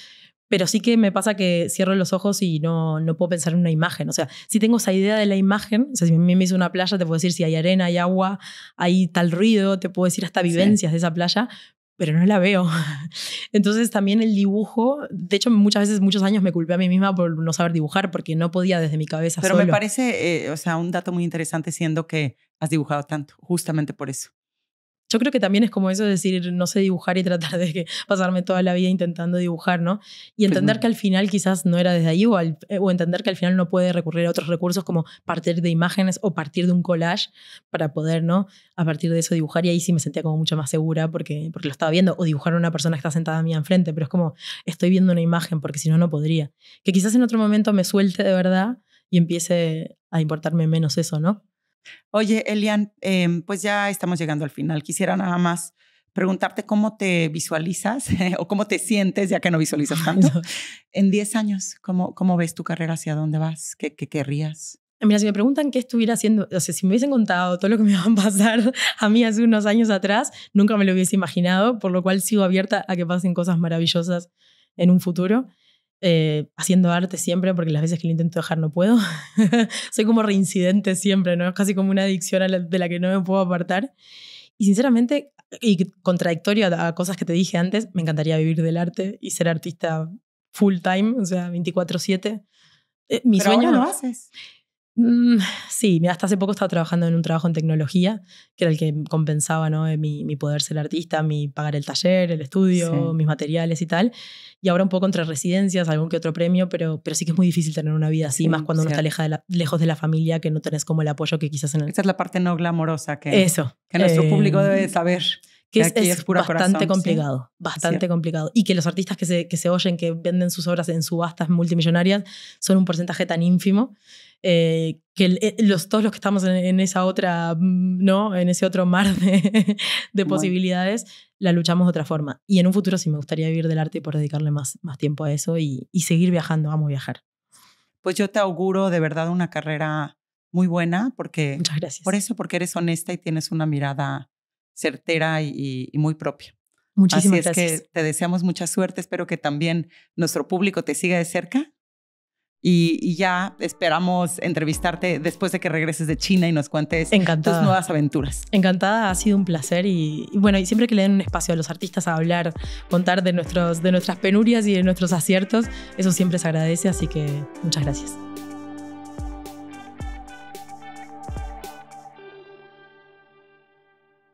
pero sí que me pasa que cierro los ojos y no, no puedo pensar en una imagen. O sea, si tengo esa idea de la imagen, o sea, si a mí me hizo una playa, te puedo decir si hay arena, hay agua, hay tal ruido, te puedo decir hasta vivencias de esa playa, pero no la veo. Entonces también el dibujo, de hecho muchas veces, muchos años me culpé a mí misma por no saber dibujar, porque no podía desde mi cabeza. Pero me parece, eh, o sea, un dato muy interesante siendo que has dibujado tanto, justamente por eso. Yo creo que también es como eso de decir, no sé dibujar y tratar de que pasarme toda la vida intentando dibujar, ¿no? Y entender que al final quizás no era desde ahí eh, o, entender que al final no puede recurrir a otros recursos como partir de imágenes o partir de un collage para poder, ¿no? A partir de eso dibujar y ahí sí me sentía como mucho más segura porque, porque lo estaba viendo o dibujar a una persona que está sentada a mí enfrente, pero es como estoy viendo una imagen porque si no, no podría. Que quizás en otro momento me suelte de verdad y empiece a importarme menos eso, ¿no? Oye, Elian, em, pues ya estamos llegando al final. Quisiera nada más preguntarte cómo te visualizas o cómo te sientes, ya que no visualizas tanto, en 10 años. ¿cómo, ¿Cómo ves tu carrera? ¿Hacia dónde vas? ¿Qué, qué querrías? Mira, si me preguntan qué estuviera haciendo, o sea, si me hubiesen contado todo lo que me iba a pasar a mí hace unos años atrás, nunca me lo hubiese imaginado, por lo cual sigo abierta a que pasen cosas maravillosas en un futuro. Eh, haciendo arte siempre, porque las veces que lo intento dejar no puedo. Soy como reincidente siempre, ¿no? Es casi como una adicción de la que no me puedo apartar. Y sinceramente, y contradictorio a, cosas que te dije antes, me encantaría vivir del arte y ser artista full time, o sea, 24/7. Eh, mi sueño lo haces. Mm, sí, hasta hace poco estaba trabajando en un trabajo en tecnología, que era el que compensaba ¿no? Eh, mi, poder ser artista, mi pagar el taller, el estudio, mis materiales y tal. Y ahora un poco entre residencias, algún que otro premio, pero, pero sí que es muy difícil tener una vida así, más cuando uno está lejos de la familia, que no tenés como el apoyo que quizás en el... Esa es la parte no glamorosa que, Eso. que nuestro público em, debe saber. Que es, bastante complicado, bastante complicado. Y que los artistas que se, que se oyen, que venden sus obras en subastas multimillonarias, son un porcentaje tan ínfimo eh, que eh, los, todos los que estamos en, esa otra, mm, ¿no? En ese otro mar de, de posibilidades, la luchamos de otra forma. Y en un futuro sí me gustaría vivir del arte y por dedicarle más, más tiempo a eso y, y seguir viajando, vamos a viajar. Pues yo te auguro de verdad una carrera muy buena porque... Muchas gracias. Por eso, porque eres honesta y tienes una mirada certera y, muy propia. Muchísimas gracias. que te deseamos mucha suerte. Espero que también nuestro público te siga de cerca. Y, ya esperamos entrevistarte después de que regreses de China y nos cuentes tus nuevas aventuras. Encantada, ha sido un placer y, bueno, y siempre que le den un espacio a los artistas a hablar, contar de, nuestros, de nuestras penurias y de nuestros aciertos, eso siempre se agradece, así que muchas gracias.